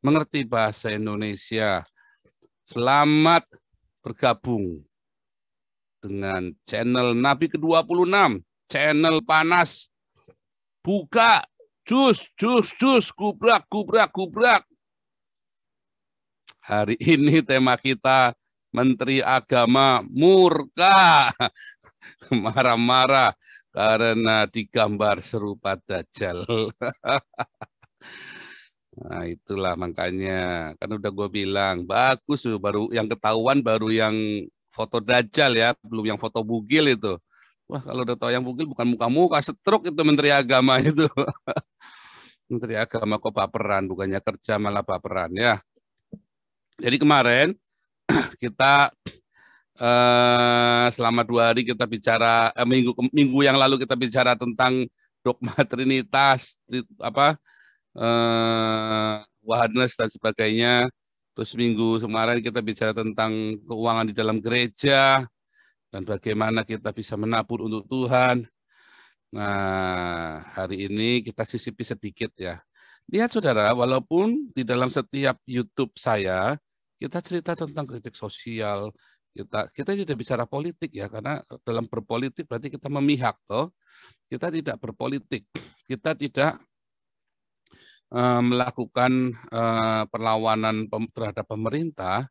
mengerti bahasa Indonesia. Selamat bergabung dengan channel Nabi ke-26, channel panas. Buka jus, jus, jus, gubrak, gubrak, gubrak. Hari ini tema kita Menteri Agama murka, marah-marah karena digambar serupa Dajjal. Nah, itulah makanya. Kan udah gue bilang, bagus tuh baru yang ketahuan baru yang foto dajal ya, belum yang foto bugil itu. Wah, kalau udah tahu yang bugil bukan muka-muka, setruk itu Menteri Agama itu. Menteri Agama kok baperan, bukannya kerja malah baperan ya. Jadi kemarin kita eh, selama dua hari kita bicara eh, minggu minggu yang lalu kita bicara tentang dogma Trinitas apa eh, dan sebagainya. Terus minggu kemarin kita bicara tentang keuangan di dalam gereja dan bagaimana kita bisa menabur untuk Tuhan. Nah, hari ini kita sisipi sedikit ya. Lihat saudara, walaupun di dalam setiap YouTube saya, kita cerita tentang kritik sosial, kita kita tidak bicara politik ya, karena dalam berpolitik berarti kita memihak toh. Kita tidak berpolitik, kita tidak Eh, melakukan eh, perlawanan terhadap pemerintah,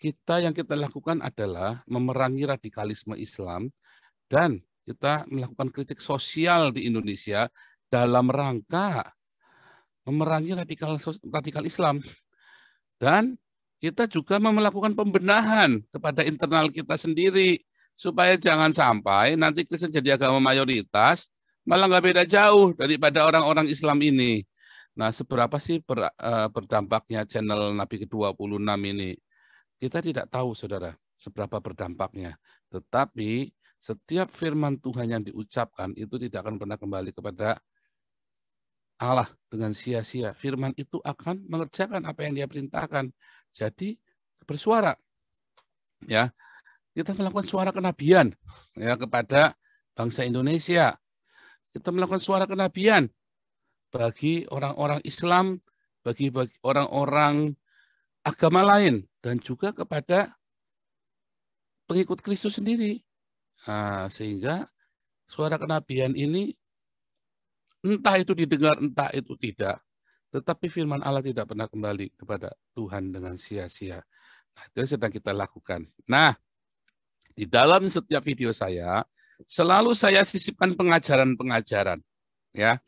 kita yang kita lakukan adalah memerangi radikalisme Islam dan kita melakukan kritik sosial di Indonesia dalam rangka memerangi radikal radikal Islam dan kita juga melakukan pembenahan kepada internal kita sendiri supaya jangan sampai nanti Kristen jadi agama mayoritas malah nggak beda jauh daripada orang-orang Islam ini Nah, seberapa sih per uh, eh, berdampaknya channel Nabi ke-26 ini? Kita tidak tahu, Saudara, seberapa berdampaknya. Tetapi setiap firman Tuhan yang diucapkan itu tidak akan pernah kembali kepada Allah dengan sia-sia. Firman itu akan mengerjakan apa yang dia perintahkan. Jadi bersuara. Ya. Kita melakukan suara kenabian ya kepada bangsa Indonesia. Kita melakukan suara kenabian bagi orang-orang Islam, bagi orang-orang agama lain, dan juga kepada pengikut Kristus sendiri. Nah, sehingga suara kenabian ini entah itu didengar, entah itu tidak. Tetapi firman Allah tidak pernah kembali kepada Tuhan dengan sia-sia. Nah, itu sedang kita lakukan. Nah, di dalam setiap video saya, selalu saya sisipkan pengajaran-pengajaran. Ya,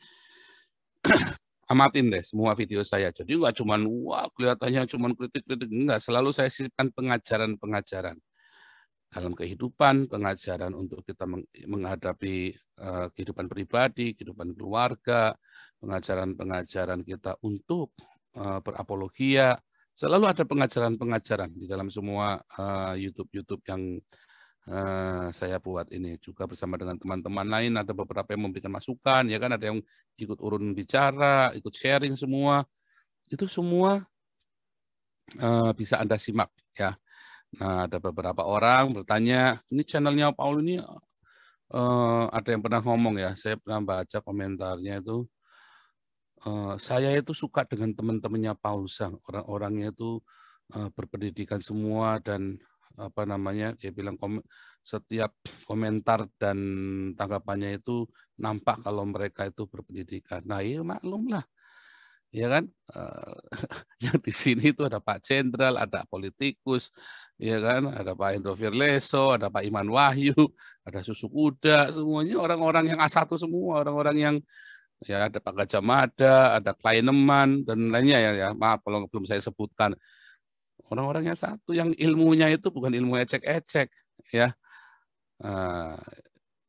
amatin deh semua video saya. Jadi nggak cuma wah kelihatannya cuma kritik-kritik enggak, selalu saya sisipkan pengajaran-pengajaran dalam kehidupan, pengajaran untuk kita menghadapi eh, kehidupan pribadi, kehidupan keluarga, pengajaran-pengajaran kita untuk eh, berapologia. Selalu ada pengajaran-pengajaran di dalam semua eh, YouTube-YouTube yang Eh, saya buat ini juga bersama dengan teman-teman lain ada beberapa yang memberikan masukan ya kan ada yang ikut urun bicara ikut sharing semua itu semua uh, bisa anda simak ya nah ada beberapa orang bertanya ini channelnya Paul ini uh, ada yang pernah ngomong ya saya pernah baca komentarnya itu uh, saya itu suka dengan teman-temannya Paul sang orang-orangnya itu uh, berpendidikan semua dan apa namanya dia bilang kom setiap komentar dan tanggapannya itu nampak kalau mereka itu berpendidikan. Nah iya maklum maklumlah ya kan uh, yang di sini itu ada Pak Jenderal, ada politikus, ya kan, ada Pak Hendro Firleso, ada Pak Iman Wahyu, ada Susu Kuda, semuanya orang-orang yang A1 semua, orang-orang yang ya ada Pak Gajah Mada, ada Kleineman dan lainnya ya, ya maaf kalau belum saya sebutkan. Orang-orangnya satu yang ilmunya itu bukan ilmu ecek-ecek ya. Eh,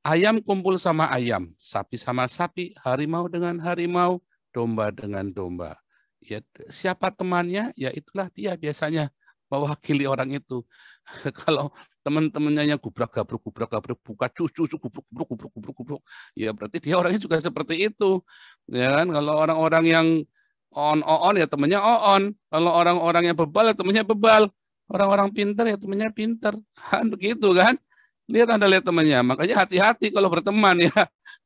ayam kumpul sama ayam, sapi sama sapi, harimau dengan harimau, domba dengan domba. Ya, siapa temannya? Ya itulah dia biasanya mewakili orang itu. Kalau teman-temannya yang gubrak gabruk gubrak gabruk buka cucu cucu gubruk gubruk gubruk gubruk gubruk, ya berarti dia orangnya juga seperti itu. Ya kan? Kalau orang-orang yang on on oh, on ya temennya oh, on. Kalau orang-orang yang bebal ya temennya bebal. Orang-orang pinter ya temennya pinter. Kan begitu kan? Lihat Anda lihat temannya. Makanya hati-hati kalau berteman ya.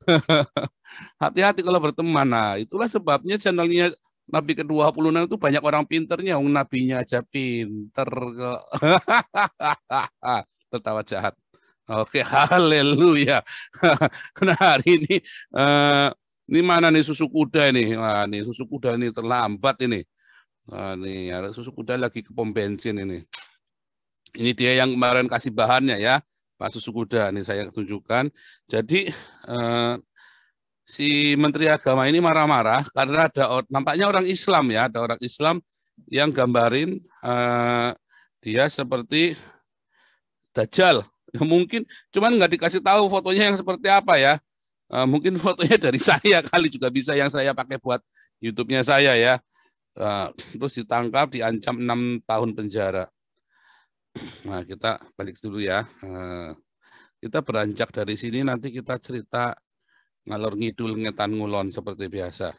hati-hati kalau berteman. Nah, itulah sebabnya channelnya Nabi ke-26 itu banyak orang pinternya. Um, nabinya aja pinter. Tertawa jahat. Oke, haleluya. nah, hari ini uh, ini mana nih susu kuda ini? Nah, nih susu kuda ini terlambat ini. Nah, nih susu kuda lagi ke pom bensin ini. Ini dia yang kemarin kasih bahannya ya, Pak Susu Kuda. Ini saya tunjukkan. Jadi eh, si Menteri Agama ini marah-marah karena ada nampaknya orang Islam ya, ada orang Islam yang gambarin eh, dia seperti Dajjal. Mungkin cuman nggak dikasih tahu fotonya yang seperti apa ya. Eh, mungkin fotonya dari saya kali juga bisa yang saya pakai buat YouTube-nya saya ya. Uh, terus ditangkap, diancam enam tahun penjara. Nah, kita balik dulu ya. Uh, kita beranjak dari sini nanti kita cerita ngalor ngidul ngetan ngulon seperti biasa.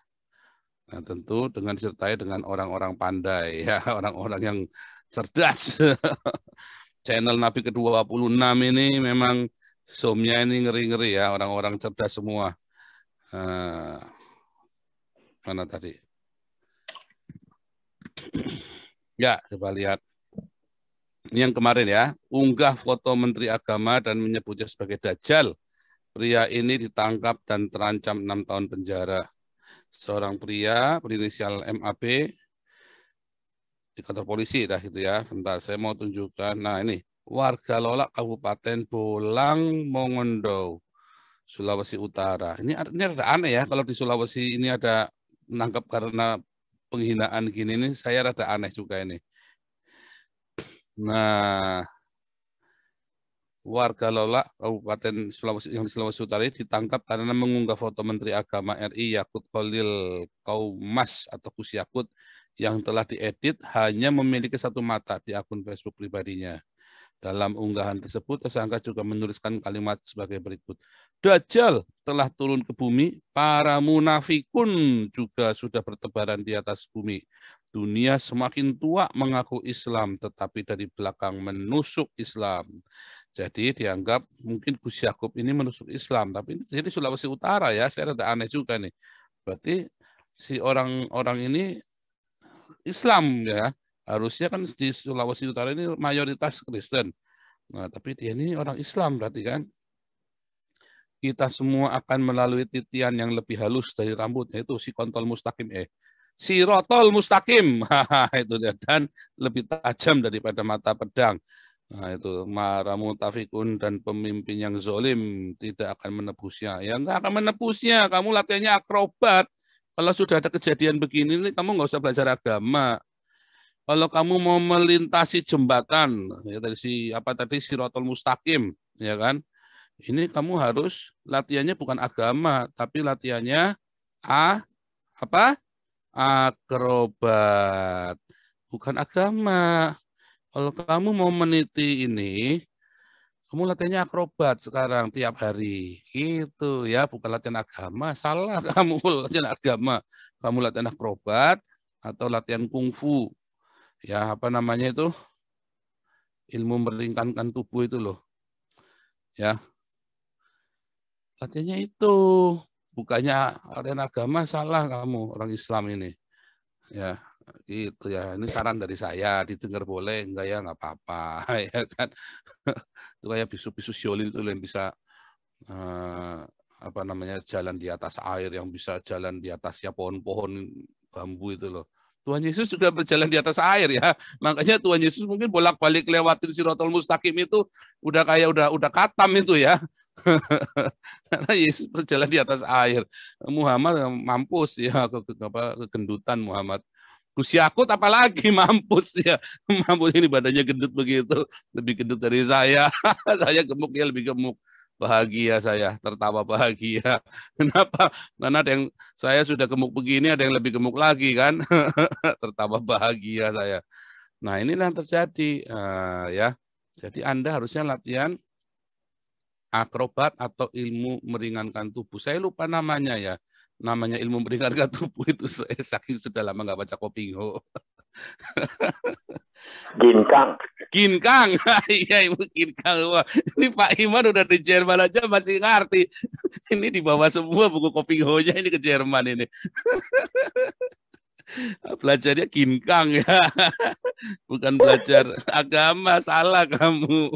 Nah, tentu dengan disertai dengan orang-orang pandai ya, orang-orang yang cerdas. Channel Nabi ke-26 ini memang Zoom-nya ini ngeri-ngeri ya, orang-orang cerdas semua. Uh, mana tadi? ya, coba lihat. Ini yang kemarin ya, unggah foto Menteri Agama dan menyebutnya sebagai Dajjal. Pria ini ditangkap dan terancam enam tahun penjara. Seorang pria berinisial MAB di kantor polisi dah gitu ya. Bentar, saya mau tunjukkan. Nah ini, warga Lolak Kabupaten Bolang Mongondo Sulawesi Utara. Ini ini ada aneh ya kalau di Sulawesi ini ada menangkap karena penghinaan gini ini saya rada aneh juga ini. Nah, warga Lolak Kabupaten Sulawesi yang di Sulawesi Utara ini ditangkap karena mengunggah foto Menteri Agama RI Yakut Kolil Kaumas atau Yakut yang telah diedit hanya memiliki satu mata di akun Facebook pribadinya. Dalam unggahan tersebut, tersangka juga menuliskan kalimat sebagai berikut. Dajjal telah turun ke bumi, para munafikun juga sudah bertebaran di atas bumi. Dunia semakin tua mengaku Islam, tetapi dari belakang menusuk Islam. Jadi dianggap mungkin Gus Yakub ini menusuk Islam, tapi ini Sulawesi Utara ya, saya rada aneh juga nih. Berarti si orang-orang ini Islam ya, Harusnya kan di Sulawesi Utara ini mayoritas Kristen. Nah, tapi dia ini orang Islam berarti kan. Kita semua akan melalui titian yang lebih halus dari rambut, yaitu si kontol mustaqim eh. si rotol mustaqim. itu dia. Dan lebih tajam daripada mata pedang. Nah itu maramu tafikun dan pemimpin yang zolim tidak akan menebusnya. Ya enggak akan menebusnya. Kamu latihannya akrobat. Kalau sudah ada kejadian begini, kamu nggak usah belajar agama kalau kamu mau melintasi jembatan ya tadi si apa tadi sirotol mustaqim ya kan ini kamu harus latihannya bukan agama tapi latihannya a apa akrobat bukan agama kalau kamu mau meniti ini kamu latihannya akrobat sekarang tiap hari itu ya bukan latihan agama salah kamu latihan agama kamu latihan akrobat atau latihan kungfu ya apa namanya itu ilmu meringankan tubuh itu loh ya latihannya itu bukannya latihan agama salah kamu orang Islam ini ya gitu ya ini saran dari saya didengar boleh enggak ya enggak apa-apa ya kan itu kayak bisu-bisu siolin itu yang bisa eh, apa namanya jalan di atas air yang bisa jalan di atas ya pohon-pohon bambu itu loh Tuhan Yesus juga berjalan di atas air ya. Makanya Tuhan Yesus mungkin bolak-balik lewatin Sirotol Mustaqim itu udah kayak udah udah katam itu ya. Karena Yesus berjalan di atas air. Muhammad mampus ya ke, ke apa kegendutan Muhammad. Kusiakut apalagi mampus ya. Mampus ini badannya gendut begitu, lebih gendut dari saya. saya gemuk ya lebih gemuk bahagia saya, tertawa bahagia. Kenapa? Karena ada yang saya sudah gemuk begini, ada yang lebih gemuk lagi kan, tertawa bahagia saya. Nah inilah yang terjadi uh, ya. Jadi anda harusnya latihan akrobat atau ilmu meringankan tubuh. Saya lupa namanya ya. Namanya ilmu meringankan tubuh itu saya saking sudah lama nggak baca Kopingho. Ginkang. Ginkang. Iya, Ibu Ginkang. Wah, ini Pak Iman udah di Jerman aja masih ngerti. ini dibawa semua buku kopi hoja ini ke Jerman ini. Ah, belajarnya ginkang ya. Bukan belajar agama, salah kamu.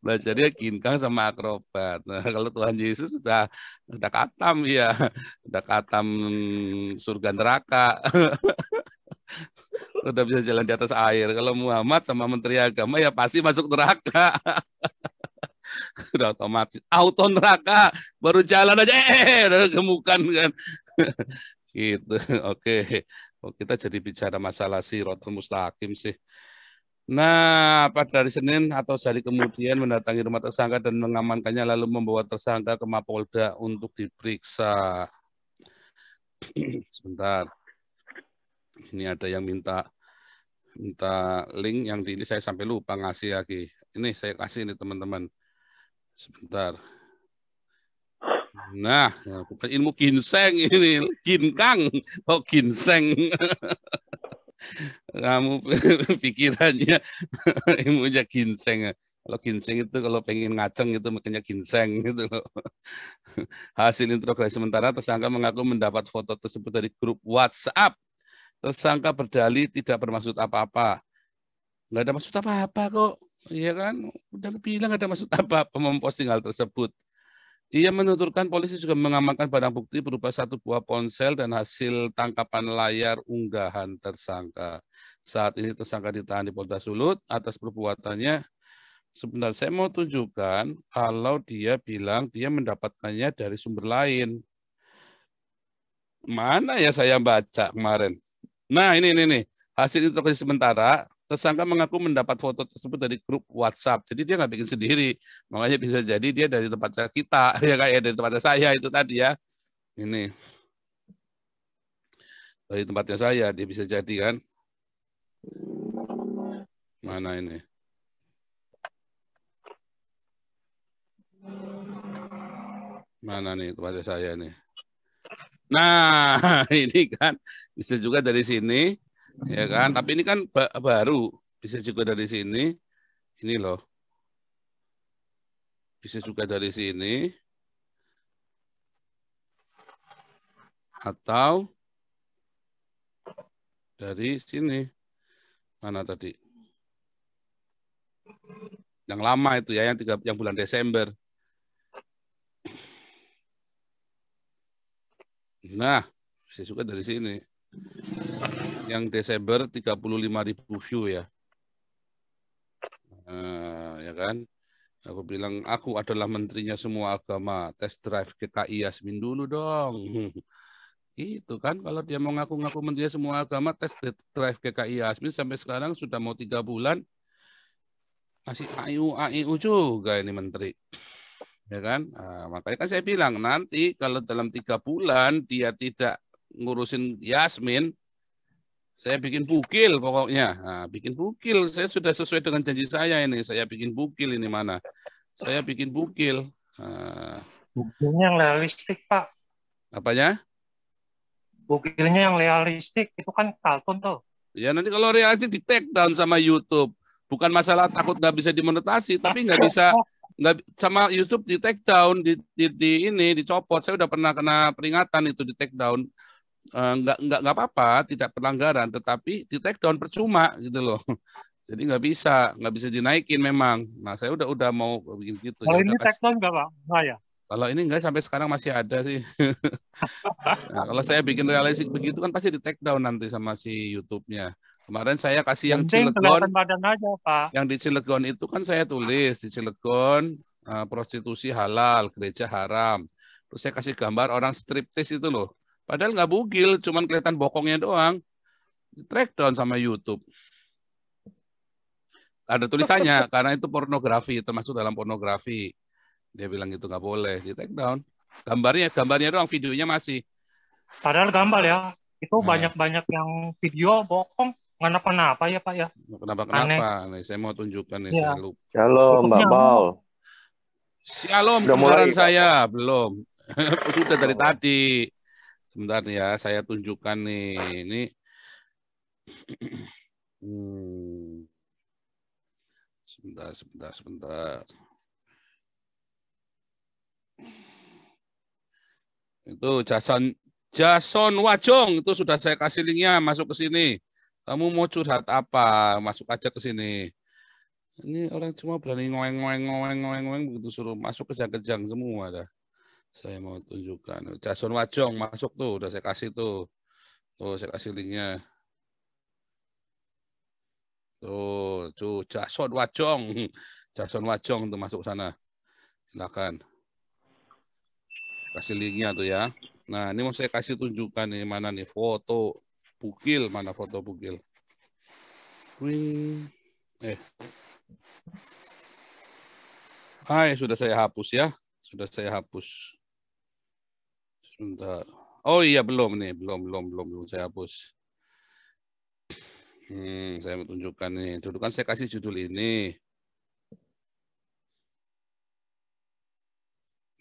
Belajarnya kinkang sama akrobat. Nah, kalau Tuhan Yesus sudah sudah katam ya, sudah katam surga neraka. sudah bisa jalan di atas air. Kalau Muhammad sama menteri agama ya pasti masuk neraka. udah otomatis auto neraka baru jalan aja eh, eh, eh udah gemukan kan gitu oke okay. oh, kita jadi bicara masalah si rotul mustaqim sih Nah, pada hari Senin atau sehari kemudian mendatangi rumah tersangka dan mengamankannya lalu membawa tersangka ke Mapolda untuk diperiksa. Sebentar. Ini ada yang minta minta link yang di ini saya sampai lupa ngasih lagi. Ini saya kasih ini teman-teman. Sebentar. Nah, ya, bukan ilmu ginseng ini, ginkang, oh ginseng. kamu pikirannya ilmunya ginseng. Ya. Kalau ginseng itu kalau pengen ngaceng itu makanya ginseng gitu loh. Hasil interogasi sementara tersangka mengaku mendapat foto tersebut dari grup WhatsApp. Tersangka berdalih tidak bermaksud apa-apa. Nggak ada maksud apa-apa kok. Iya kan? Udah bilang nggak ada maksud apa-apa memposting hal tersebut. Ia menuturkan polisi juga mengamankan barang bukti berupa satu buah ponsel dan hasil tangkapan layar unggahan tersangka. Saat ini tersangka ditahan di Polda Sulut atas perbuatannya. Sebentar, saya mau tunjukkan kalau dia bilang dia mendapatkannya dari sumber lain. Mana ya saya baca kemarin? Nah, ini, ini, ini. Hasil interogasi sementara Tersangka mengaku mendapat foto tersebut dari grup WhatsApp. Jadi dia nggak bikin sendiri. Makanya bisa jadi dia dari tempat kita, ya kayak dari tempat saya itu tadi ya. Ini. Dari tempatnya saya, dia bisa jadi kan. Mana ini? Mana nih tempatnya saya nih? Nah, ini kan bisa juga dari sini ya kan tapi ini kan baru bisa juga dari sini ini loh bisa juga dari sini atau dari sini mana tadi yang lama itu ya yang tiga yang bulan Desember nah bisa juga dari sini yang Desember 35 ribu view ya. Nah, ya kan? Aku bilang, aku adalah menterinya semua agama. Test drive ke KI Yasmin dulu dong. Gitu kan, kalau dia mau ngaku-ngaku menterinya semua agama, tes drive ke KI Yasmin sampai sekarang sudah mau tiga bulan, masih AIU AIU juga ini menteri. Ya kan? Nah, makanya kan saya bilang nanti kalau dalam tiga bulan dia tidak ngurusin Yasmin, saya bikin bukil pokoknya. Nah, bikin bukil. Saya sudah sesuai dengan janji saya ini. Saya bikin bukil ini mana. Saya bikin bukil. Nah. Bukilnya yang realistik, Pak. Apanya? Bukilnya yang realistik. Itu kan Carlton tuh. Ya nanti kalau realistik di take down sama YouTube. Bukan masalah takut nggak bisa dimonetasi, tapi nggak bisa nggak sama YouTube di take down di, di, di ini dicopot. Saya udah pernah kena peringatan itu di take down Eh, nggak nggak nggak apa-apa tidak pelanggaran tetapi di take down percuma gitu loh jadi nggak bisa nggak bisa dinaikin memang nah saya udah udah mau bikin gitu kalau ya, ini take down nggak pak nah, ya kalau ini nggak sampai sekarang masih ada sih nah, kalau saya bikin realistik begitu kan pasti di take down nanti sama si YouTube-nya kemarin saya kasih yang Cilegon yang di Cilegon itu kan saya tulis di Cilegon uh, prostitusi halal gereja haram terus saya kasih gambar orang striptis itu loh Padahal nggak bugil, cuman kelihatan bokongnya doang. Track down sama YouTube. Ada tulisannya, karena itu pornografi, termasuk dalam pornografi. Dia bilang itu nggak boleh, di take down. Gambarnya, gambarnya doang, videonya masih. Padahal gambar ya, itu nah. banyak-banyak yang video bokong. kenapa kenapa ya Pak ya? Kenapa-kenapa. Nih, saya mau tunjukkan nih. Ya. Saya lupa. Shalom Mbak Paul. Shalom, Udah kemarin saya. Belum. Udah dari tadi. Sebentar ya, saya tunjukkan nih. Ini hmm. sebentar, sebentar, sebentar. Itu Jason Jason Wajong itu sudah saya kasih linknya masuk ke sini. Kamu mau curhat apa? Masuk aja ke sini. Ini orang cuma berani ngoeng ngoeng ngoeng ngoeng ngoeng begitu suruh masuk kejang-kejang semua dah. Saya mau tunjukkan. Jason Wajong masuk tuh, udah saya kasih tuh. Tuh, saya kasih linknya. Tuh, tuh Jason Wajong. Jason Wajong tuh masuk sana. Silakan. Kasih linknya tuh ya. Nah, ini mau saya kasih tunjukkan nih mana nih foto bugil, mana foto bugil. Wih. Eh. Hai, ah, ya, sudah saya hapus ya. Sudah saya hapus. Bentar. Oh iya belum nih, belum belum belum belum saya hapus. Hmm, saya mau tunjukkan nih. Dulu kan saya kasih judul ini.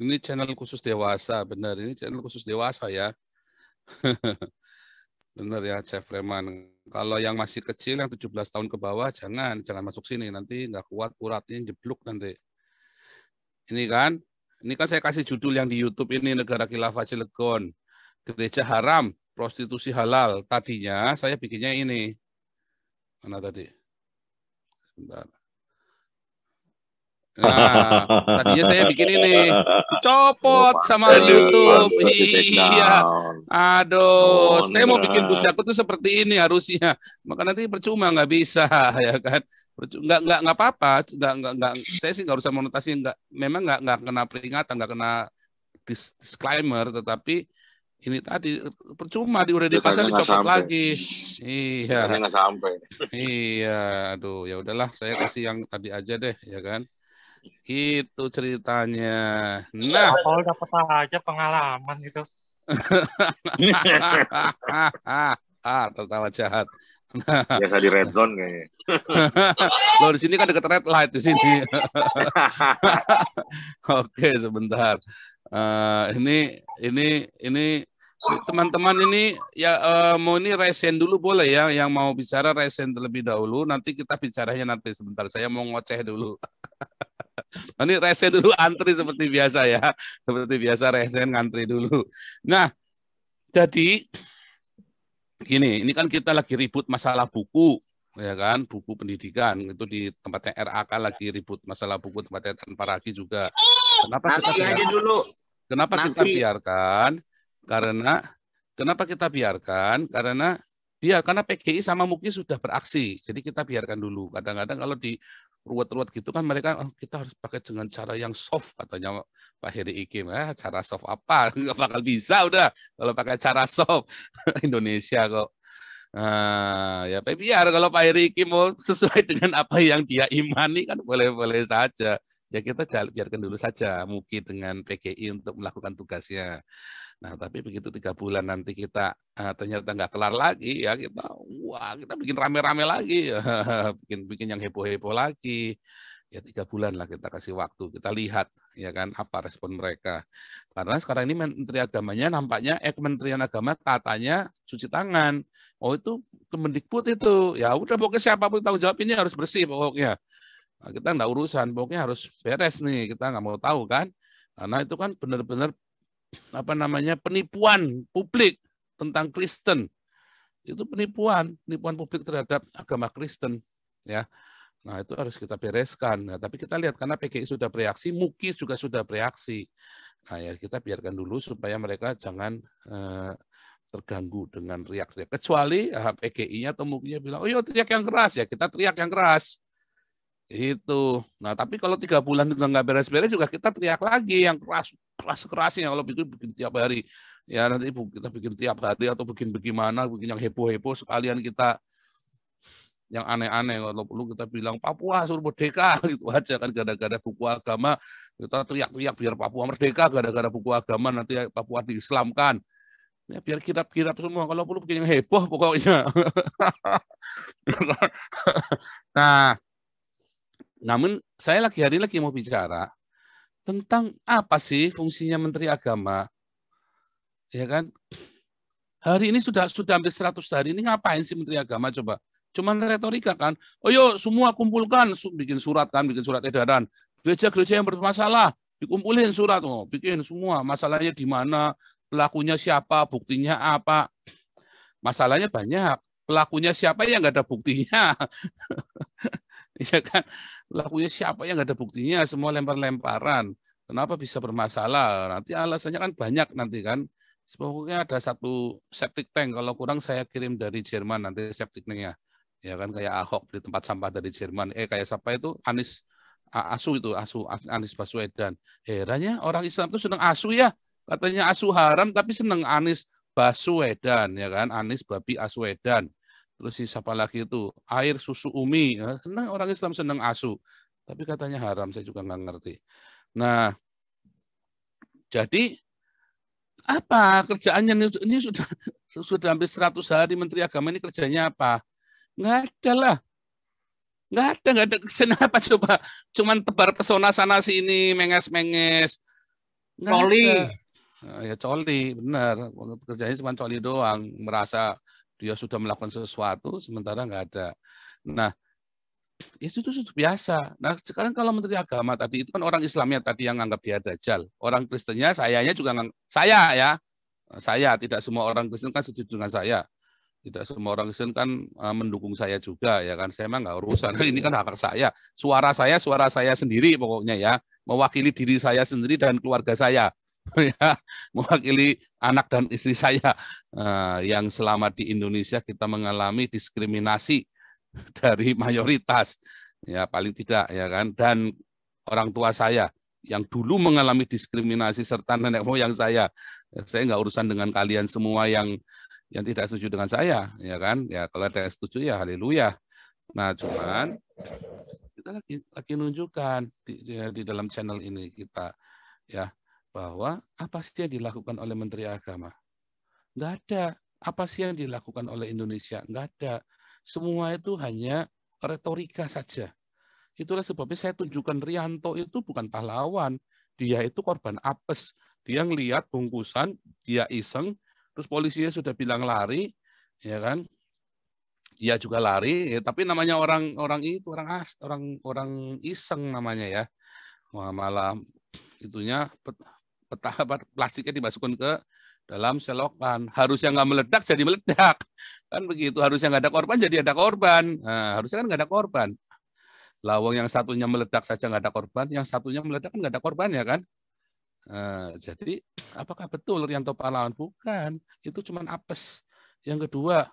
Ini channel khusus dewasa, benar. Ini channel khusus dewasa ya. benar ya, Chef Reman. Kalau yang masih kecil, yang 17 tahun ke bawah, jangan. Jangan masuk sini. Nanti nggak kuat uratnya jeblok nanti. Ini kan, ini kan saya kasih judul yang di YouTube ini Negara Khilafah Cilegon. Gereja haram, prostitusi halal. Tadinya saya bikinnya ini. Mana tadi? Sebentar. Nah, tadinya saya bikin ini copot sama YouTube. Iya. Aduh, oh, saya mau bikin nah. busaku tuh seperti ini harusnya. Maka nanti percuma nggak bisa ya kan nggak nggak nggak apa-apa nggak nggak nggak saya sih nggak usah monotasi nggak memang nggak nggak kena peringatan nggak kena dis, disclaimer tetapi ini tadi percuma di udah dipasang dicopot lagi iya nggak sampai iya aduh ya udahlah saya kasih yang tadi aja deh ya kan itu ceritanya nah kalau dapat aja pengalaman gitu ah tertawa jahat Biasa di red zone kayaknya. Lo di sini kan deket red light di sini. Oke, sebentar. Uh, ini ini ini teman-teman ini ya uh, mau ini resen dulu boleh ya yang mau bicara resen terlebih dahulu nanti kita bicaranya nanti sebentar saya mau ngoceh dulu ini resen dulu antri seperti biasa ya seperti biasa resen ngantri dulu nah jadi gini, ini kan kita lagi ribut masalah buku, ya kan, buku pendidikan itu di tempatnya RAK lagi ribut masalah buku tempatnya tanpa ragi juga. Kenapa Nanti kita biarkan? aja dulu. Kenapa Nanti. kita biarkan? Karena kenapa kita biarkan? Karena biar karena PGI sama MUKI sudah beraksi, jadi kita biarkan dulu. Kadang-kadang kalau di ruwet-ruwet gitu kan mereka oh, kita harus pakai dengan cara yang soft katanya Pak Heri Ikim eh, cara soft apa nggak bakal bisa udah kalau pakai cara soft Indonesia kok nah, ya biar kalau Pak Heri Ikim mau sesuai dengan apa yang dia imani kan boleh-boleh saja ya kita biarkan dulu saja mungkin dengan PGI untuk melakukan tugasnya. Nah, tapi begitu tiga bulan nanti kita uh, ternyata nggak kelar lagi, ya kita wah kita bikin rame-rame lagi, bikin bikin yang heboh-heboh lagi. Ya tiga bulan lah kita kasih waktu, kita lihat ya kan apa respon mereka. Karena sekarang ini Menteri Agamanya nampaknya eh Kementerian Agama katanya cuci tangan. Oh itu Kemendikbud itu, ya udah pokoknya siapapun tanggung jawab ini harus bersih pokoknya. Nah, kita nggak urusan, pokoknya harus beres nih, kita nggak mau tahu kan. Karena itu kan benar-benar apa namanya penipuan publik tentang Kristen. Itu penipuan, penipuan publik terhadap agama Kristen, ya. Nah, itu harus kita bereskan. Nah, tapi kita lihat karena PKI sudah bereaksi, MUKIS juga sudah bereaksi. Nah, ya kita biarkan dulu supaya mereka jangan eh, terganggu dengan riak-riak. Kecuali eh, PKI nya atau Muki nya bilang, oh iya teriak yang keras. Ya kita teriak yang keras. Itu. Nah, tapi kalau tiga bulan itu nggak beres-beres juga kita teriak lagi yang keras keras kerasnya kalau bikin bikin tiap hari. Ya nanti ibu kita bikin tiap hari atau bikin bagaimana, bikin yang heboh-heboh sekalian kita yang aneh-aneh kalau perlu kita bilang Papua suruh merdeka gitu aja kan gara-gara buku agama kita teriak-teriak biar Papua merdeka gara-gara buku agama nanti Papua diislamkan ya biar kirap-kirap semua kalau perlu bikin yang heboh pokoknya nah namun saya lagi hari lagi mau bicara tentang apa sih fungsinya Menteri Agama. Ya kan? Hari ini sudah sudah hampir 100 hari ini ngapain sih Menteri Agama coba? Cuman retorika kan. Oh yuk semua kumpulkan, bikin surat kan, bikin surat edaran. Gereja-gereja yang bermasalah, dikumpulin surat, oh, bikin semua. Masalahnya di mana, pelakunya siapa, buktinya apa. Masalahnya banyak. Pelakunya siapa yang nggak ada buktinya. ya kan lakunya siapa yang nggak ada buktinya semua lempar-lemparan kenapa bisa bermasalah nanti alasannya kan banyak nanti kan Pokoknya ada satu septic tank kalau kurang saya kirim dari Jerman nanti septic tanknya ya kan kayak Ahok di tempat sampah dari Jerman eh kayak siapa itu Anis asu itu asu Anis Baswedan herannya orang Islam itu senang asu ya katanya asu haram tapi seneng Anis Baswedan ya kan Anis babi Aswedan Terus siapa lagi itu? Air susu umi. Ya. Senang orang Islam senang asu. Tapi katanya haram, saya juga nggak ngerti. Nah, jadi apa kerjaannya ini sudah sudah hampir 100 hari Menteri Agama ini kerjanya apa? Nggak ada lah. Nggak ada, nggak ada kerjaan coba. Cuman tebar pesona sana sini, menges-menges. Coli. Ada. Ah, ya coli, benar. Kerjanya cuma coli doang. Merasa dia sudah melakukan sesuatu sementara nggak ada. Nah, itu ya itu sudah biasa. Nah, sekarang kalau Menteri Agama tadi itu kan orang Islamnya tadi yang anggap dia dajal. Orang Kristennya sayanya juga ngang, saya ya. Saya tidak semua orang Kristen kan setuju dengan saya. Tidak semua orang Kristen kan eh, mendukung saya juga ya kan. Saya emang nggak urusan. Ini kan hak saya. Suara saya suara saya sendiri pokoknya ya. Mewakili diri saya sendiri dan keluarga saya. ya mewakili anak dan istri saya uh, yang selama di Indonesia kita mengalami diskriminasi dari mayoritas ya paling tidak ya kan dan orang tua saya yang dulu mengalami diskriminasi serta nenek moyang saya ya, saya nggak urusan dengan kalian semua yang yang tidak setuju dengan saya ya kan ya kalau ada yang setuju ya haleluya nah cuman kita lagi lagi nunjukkan di, di, di dalam channel ini kita ya bahwa apa sih yang dilakukan oleh Menteri Agama? Nggak ada. Apa sih yang dilakukan oleh Indonesia? Nggak ada. Semua itu hanya retorika saja. Itulah sebabnya saya tunjukkan Rianto itu bukan pahlawan. Dia itu korban apes. Dia ngelihat bungkusan, dia iseng, terus polisinya sudah bilang lari, ya kan? Dia juga lari, ya, tapi namanya orang orang itu orang as, orang orang iseng namanya ya. malam malam itunya peta plastiknya dimasukkan ke dalam selokan. Harusnya nggak meledak jadi meledak. Kan begitu. Harusnya nggak ada korban jadi ada korban. Nah, harusnya kan nggak ada korban. Lawang yang satunya meledak saja nggak ada korban, yang satunya meledak kan nggak ada korban ya kan? Nah, jadi apakah betul Rianto Pahlawan? Bukan. Itu cuma apes. Yang kedua,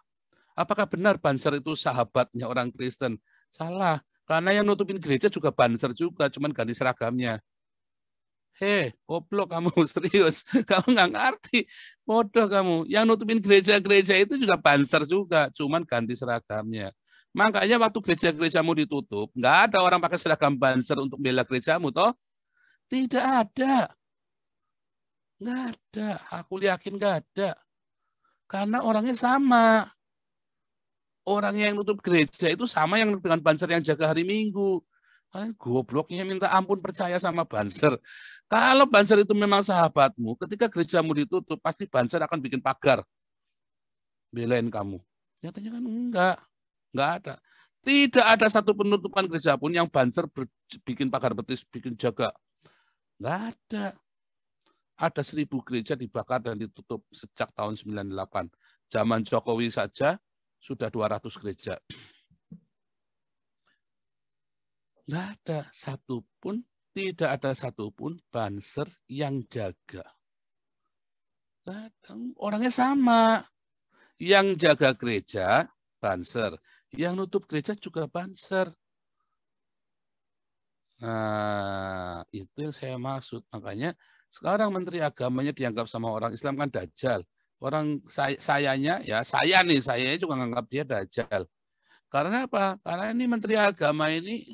apakah benar Banser itu sahabatnya orang Kristen? Salah. Karena yang nutupin gereja juga Banser juga, cuman ganti seragamnya. Hei, goblok kamu, serius. Kamu nggak ngerti. Bodoh kamu. Yang nutupin gereja-gereja itu juga banser juga. Cuman ganti seragamnya. Makanya waktu gereja-gerejamu ditutup, nggak ada orang pakai seragam banser untuk bela gerejamu, toh? Tidak ada. Nggak ada. Aku yakin nggak ada. Karena orangnya sama. Orang yang nutup gereja itu sama yang dengan banser yang jaga hari Minggu. Ay, eh, gobloknya minta ampun percaya sama Banser. Kalau Banser itu memang sahabatmu, ketika gerejamu ditutup, pasti Banser akan bikin pagar. Belain kamu. Nyatanya kan enggak. Enggak ada. Tidak ada satu penutupan gereja pun yang Banser bikin pagar betis, bikin jaga. Enggak ada. Ada seribu gereja dibakar dan ditutup sejak tahun 98. Zaman Jokowi saja sudah 200 gereja. Nggak ada satu pun tidak ada satu pun banser yang jaga. Orangnya sama. Yang jaga gereja, banser. Yang nutup gereja juga banser. Nah, itu yang saya maksud. Makanya sekarang Menteri Agamanya dianggap sama orang Islam kan dajjal. Orang say sayanya, ya saya nih, saya juga menganggap dia dajjal. Karena apa? Karena ini Menteri Agama ini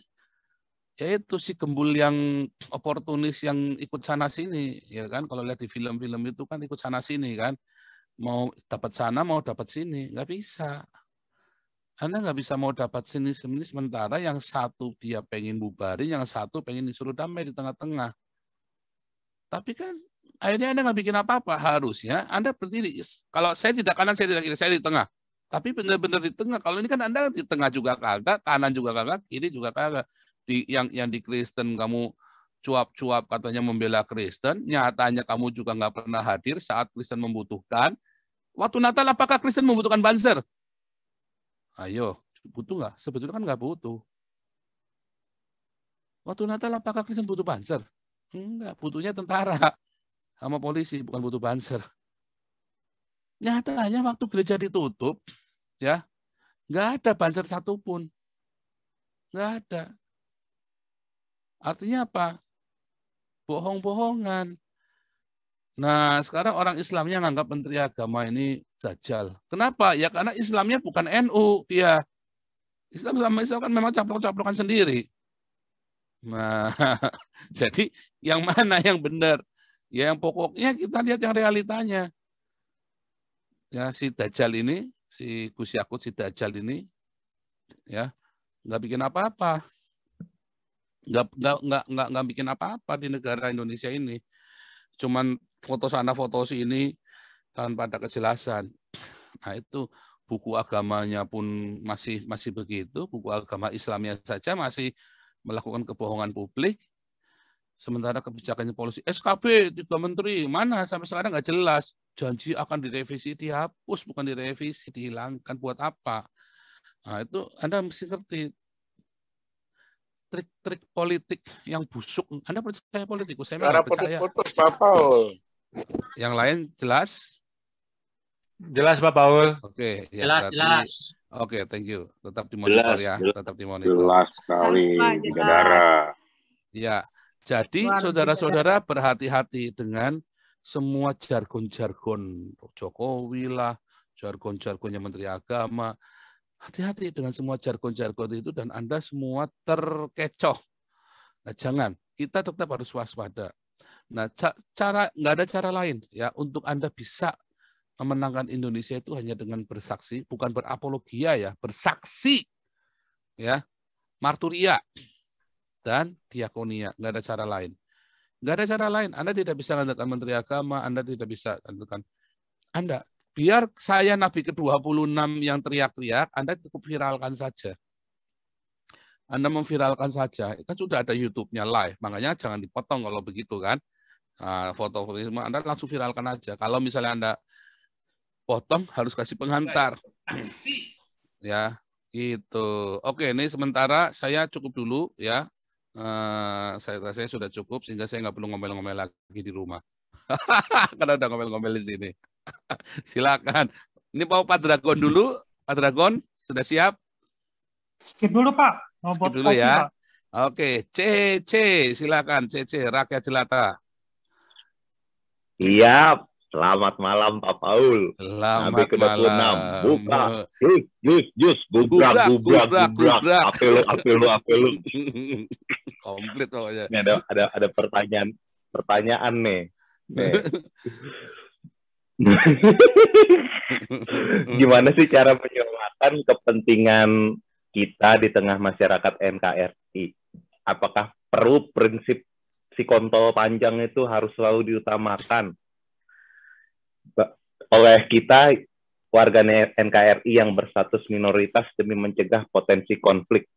ya itu si kembul yang oportunis yang ikut sana sini ya kan kalau lihat di film-film itu kan ikut sana sini kan mau dapat sana mau dapat sini nggak bisa anda nggak bisa mau dapat sini sini sementara yang satu dia pengen bubarin yang satu pengen disuruh damai di tengah-tengah tapi kan akhirnya anda nggak bikin apa-apa harusnya anda berdiri kalau saya tidak kanan saya tidak kiri saya di tengah tapi benar-benar di tengah kalau ini kan anda di tengah juga kagak kanan juga kagak kiri juga kagak di, yang yang di Kristen kamu cuap-cuap katanya membela Kristen, nyatanya kamu juga nggak pernah hadir saat Kristen membutuhkan. Waktu Natal apakah Kristen membutuhkan banser? Ayo, butuh nggak? Sebetulnya kan nggak butuh. Waktu Natal apakah Kristen butuh banser? Enggak, butuhnya tentara sama polisi, bukan butuh banser. Nyatanya waktu gereja ditutup, ya nggak ada banser satupun. Nggak ada. Artinya apa? Bohong-bohongan. Nah, sekarang orang Islamnya nganggap Menteri Agama ini dajjal. Kenapa? Ya karena Islamnya bukan NU, ya. Islam sama Islam kan memang caplok-caplokan sendiri. Nah, jadi yang mana yang benar? Ya yang pokoknya kita lihat yang realitanya. Ya si Dajjal ini, si Gus Yakut si Dajjal ini ya nggak bikin apa-apa nggak nggak nggak nggak bikin apa-apa di negara Indonesia ini cuman foto sana foto sini tanpa ada kejelasan nah itu buku agamanya pun masih masih begitu buku agama Islamnya saja masih melakukan kebohongan publik sementara kebijakannya polisi SKB tiga menteri mana sampai sekarang nggak jelas janji akan direvisi dihapus bukan direvisi dihilangkan buat apa nah itu anda mesti ngerti trik-trik politik yang busuk. Anda percaya politikus? Saya Cara percaya. Putus, Pak Paul. Yang lain jelas? Jelas Pak Paul. Oke, okay, ya, jelas. Oke, okay, thank you. Tetap dimonitor jelas, ya, jelas. tetap monitor. Jelas sekali, saudara. Ya, jadi saudara-saudara berhati-hati dengan semua jargon-jargon Jokowi lah, jargon-jargonnya Menteri Agama, Hati-hati dengan semua jargon-jargon itu dan Anda semua terkecoh. Nah, jangan. Kita tetap harus waspada. Nah, cara nggak ada cara lain ya untuk Anda bisa memenangkan Indonesia itu hanya dengan bersaksi, bukan berapologia ya, bersaksi. Ya. Marturia dan diakonia, nggak ada cara lain. Nggak ada cara lain. Anda tidak bisa mengandalkan Menteri Agama, Anda tidak bisa mengandalkan Anda Biar saya Nabi ke-26 yang teriak-teriak, Anda cukup viralkan saja. Anda memviralkan saja, kan sudah ada YouTube-nya live, makanya jangan dipotong kalau begitu kan. Nah, foto-foto semua Anda langsung viralkan aja. Kalau misalnya Anda potong harus kasih penghantar. Ya, gitu. Oke, ini sementara saya cukup dulu ya. Eh, saya saya sudah cukup sehingga saya nggak perlu ngomel-ngomel lagi di rumah. Karena udah ngomel-ngomel di sini. Silakan. Ini mau Pak Dragon dulu. Pak Dragon sudah siap? Skip dulu Pak. Mau Skip dulu ya. Pak. Oke, C C silakan C C rakyat jelata. Siap. Selamat malam Pak Paul. Selamat Nabi malam. Buka. Jus, jus, jus. Gubrak, gubrak, gubrak. gubrak. Apelu, apelu, apelu. Komplit pokoknya. Ini ada, ada, ada pertanyaan. Pertanyaan nih. nih. Gimana sih cara menyelamatkan kepentingan kita di tengah masyarakat NKRI? Apakah perlu prinsip si kontol panjang itu harus selalu diutamakan oleh kita warga NKRI yang berstatus minoritas demi mencegah potensi konflik?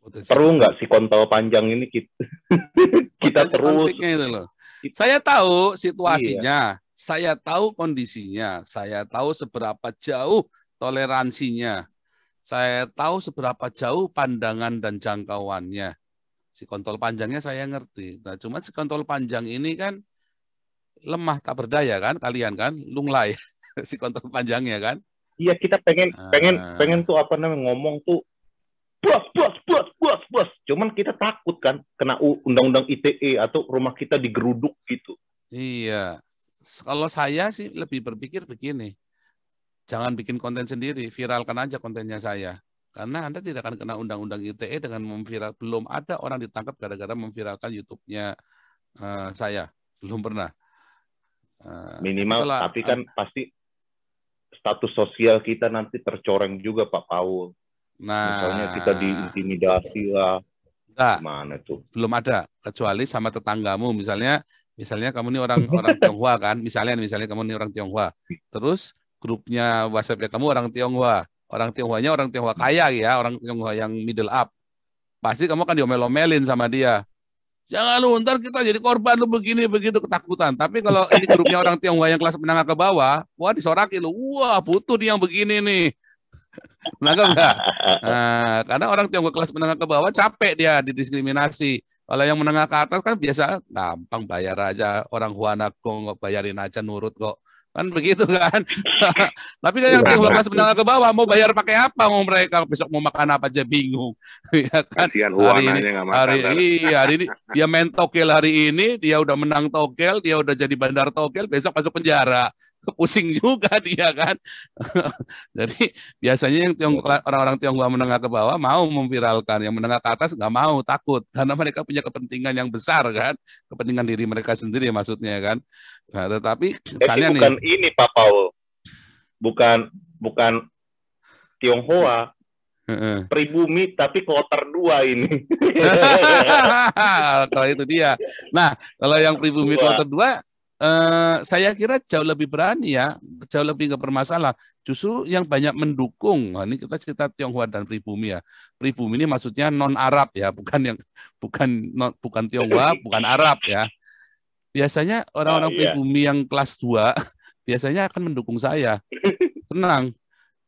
Potensi Perlu nggak si kontol panjang ini kita, kita terus? itu loh Iya. Saya tahu situasinya, iya. saya tahu kondisinya, saya tahu seberapa jauh toleransinya, saya tahu seberapa jauh pandangan dan jangkauannya. Si kontrol panjangnya saya ngerti. Nah, cuma si kontrol panjang ini kan lemah tak berdaya kan kalian kan, lunglai si kontrol panjangnya kan. Iya kita pengen pengen ah. pengen tuh apa namanya ngomong tuh bos bos bos Cuman kita takut kan kena undang-undang ITE atau rumah kita digeruduk gitu. Iya. Kalau saya sih lebih berpikir begini. Jangan bikin konten sendiri, viralkan aja kontennya saya. Karena Anda tidak akan kena undang-undang ITE dengan memviral. Belum ada orang ditangkap gara-gara memviralkan YouTube-nya uh, saya. Belum pernah. Uh, Minimal, setelah, tapi eh, kan uh, pasti status sosial kita nanti tercoreng juga Pak Paul. Nah, misalnya kita diintimidasi lah, Enggak. Nah, Mana tuh? Belum ada, kecuali sama tetanggamu misalnya misalnya kamu ini orang orang Tionghoa kan, misalnya misalnya kamu ini orang Tionghoa. Terus grupnya whatsapp ya kamu orang Tionghoa. Orang Tionghoanya orang Tionghoa kaya ya, orang Tionghoa yang middle up. Pasti kamu kan diomel-omelin sama dia. Jangan lu ntar kita jadi korban lu begini begitu ketakutan. Tapi kalau ini grupnya orang Tionghoa yang kelas menengah ke bawah, wah disorakin lu. Wah, butuh dia yang begini nih. Menangkap nggak? Nah, karena orang tiongkok kelas menengah ke bawah capek dia didiskriminasi. Kalau yang menengah ke atas kan biasa gampang bayar aja orang Huana kok bayarin aja nurut kok. Kan begitu kan. Tapi kan yang iya. tinggal kelas menengah ke bawah mau bayar pakai apa mau mereka besok mau makan apa aja bingung. ya kan? hari ini, hari, iya, hari ini dia main tokel hari ini, dia udah menang tokel, dia udah jadi bandar tokel, besok masuk penjara. pusing juga dia kan. Jadi biasanya yang orang iya. orang-orang Tionghoa menengah ke bawah mau memviralkan, yang menengah ke atas nggak mau, takut karena mereka punya kepentingan yang besar kan, kepentingan diri mereka sendiri maksudnya kan. Nah, tetapi Tapi eh, bukan nih, ini Pak Paul, bukan bukan Tionghoa, uh Pribumi tapi kloter dua ini. kalau itu dia. Nah, kalau yang pribumi kloter dua eh, saya kira jauh lebih berani ya, jauh lebih nggak bermasalah. Justru yang banyak mendukung, nah, ini kita cerita Tionghoa dan pribumi ya. Pribumi ini maksudnya non Arab ya, bukan yang bukan non, bukan Tionghoa, bukan Arab ya. Biasanya orang-orang oh, iya. pribumi yang kelas 2 biasanya akan mendukung saya. Tenang.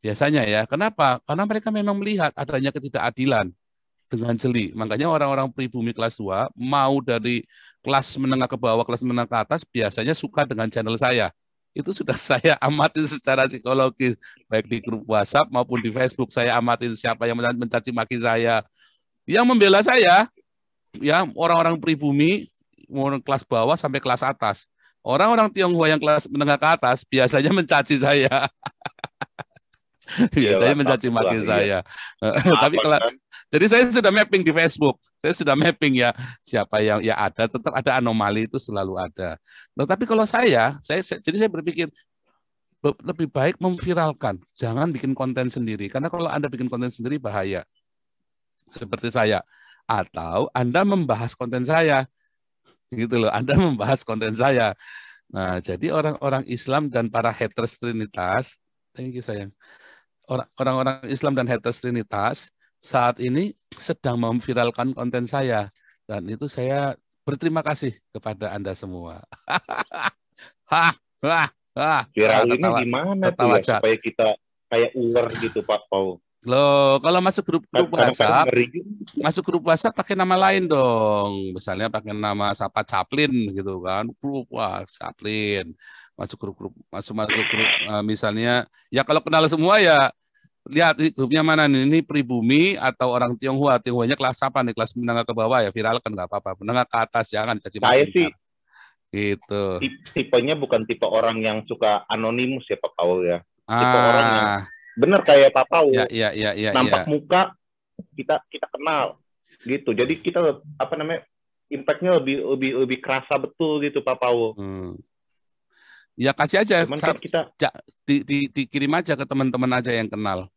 Biasanya ya. Kenapa? Karena mereka memang melihat adanya ketidakadilan dengan jeli. Makanya orang-orang pribumi kelas 2 mau dari kelas menengah ke bawah, kelas menengah ke atas biasanya suka dengan channel saya. Itu sudah saya amatin secara psikologis baik di grup WhatsApp maupun di Facebook saya amatin siapa yang mencaci maki saya. Yang membela saya ya orang-orang pribumi mau kelas bawah sampai kelas atas. Orang-orang Tionghoa yang kelas menengah ke atas biasanya mencaci saya. biasanya mencaci maki iya. saya. Tapi kalau kan? jadi saya sudah mapping di Facebook, saya sudah mapping ya siapa yang ya ada, tetap ada anomali itu selalu ada. Nah, tapi kalau saya, saya, saya jadi saya berpikir lebih baik memviralkan, jangan bikin konten sendiri. Karena kalau Anda bikin konten sendiri bahaya. Seperti saya. Atau Anda membahas konten saya. Gitu loh, Anda membahas konten saya. Nah, jadi orang-orang Islam dan para haters Trinitas, thank you sayang, orang-orang Islam dan haters Trinitas saat ini sedang memviralkan konten saya dan itu saya berterima kasih kepada anda semua. Hah, Viral ini di mana tuh ya, supaya kita kayak ular gitu Pak Paul? Loh, kalau masuk grup grup WhatsApp, gitu. masuk grup WhatsApp pakai nama lain dong. Misalnya pakai nama Sapa Chaplin gitu kan. Grup WhatsApp Caplin masuk grup-grup masuk masuk grup uh, misalnya ya kalau kenal semua ya lihat grupnya mana nih ini pribumi atau orang Tionghoa Tionghoanya kelas apa nih kelas menengah ke bawah ya viralkan nggak apa-apa menengah ke atas jangan caci saya sih kan. gitu nya bukan tipe orang yang suka anonimus ya Pak Paul ya tipe ah. orang yang bener kayak Pak Paul ya, ya, ya, ya, nampak ya. muka kita kita kenal gitu jadi kita apa namanya impactnya lebih lebih lebih kerasa betul gitu Pak Paul hmm. Ya kasih aja. Cuman kan kita ja, di, di, dikirim aja ke teman-teman aja yang kenal.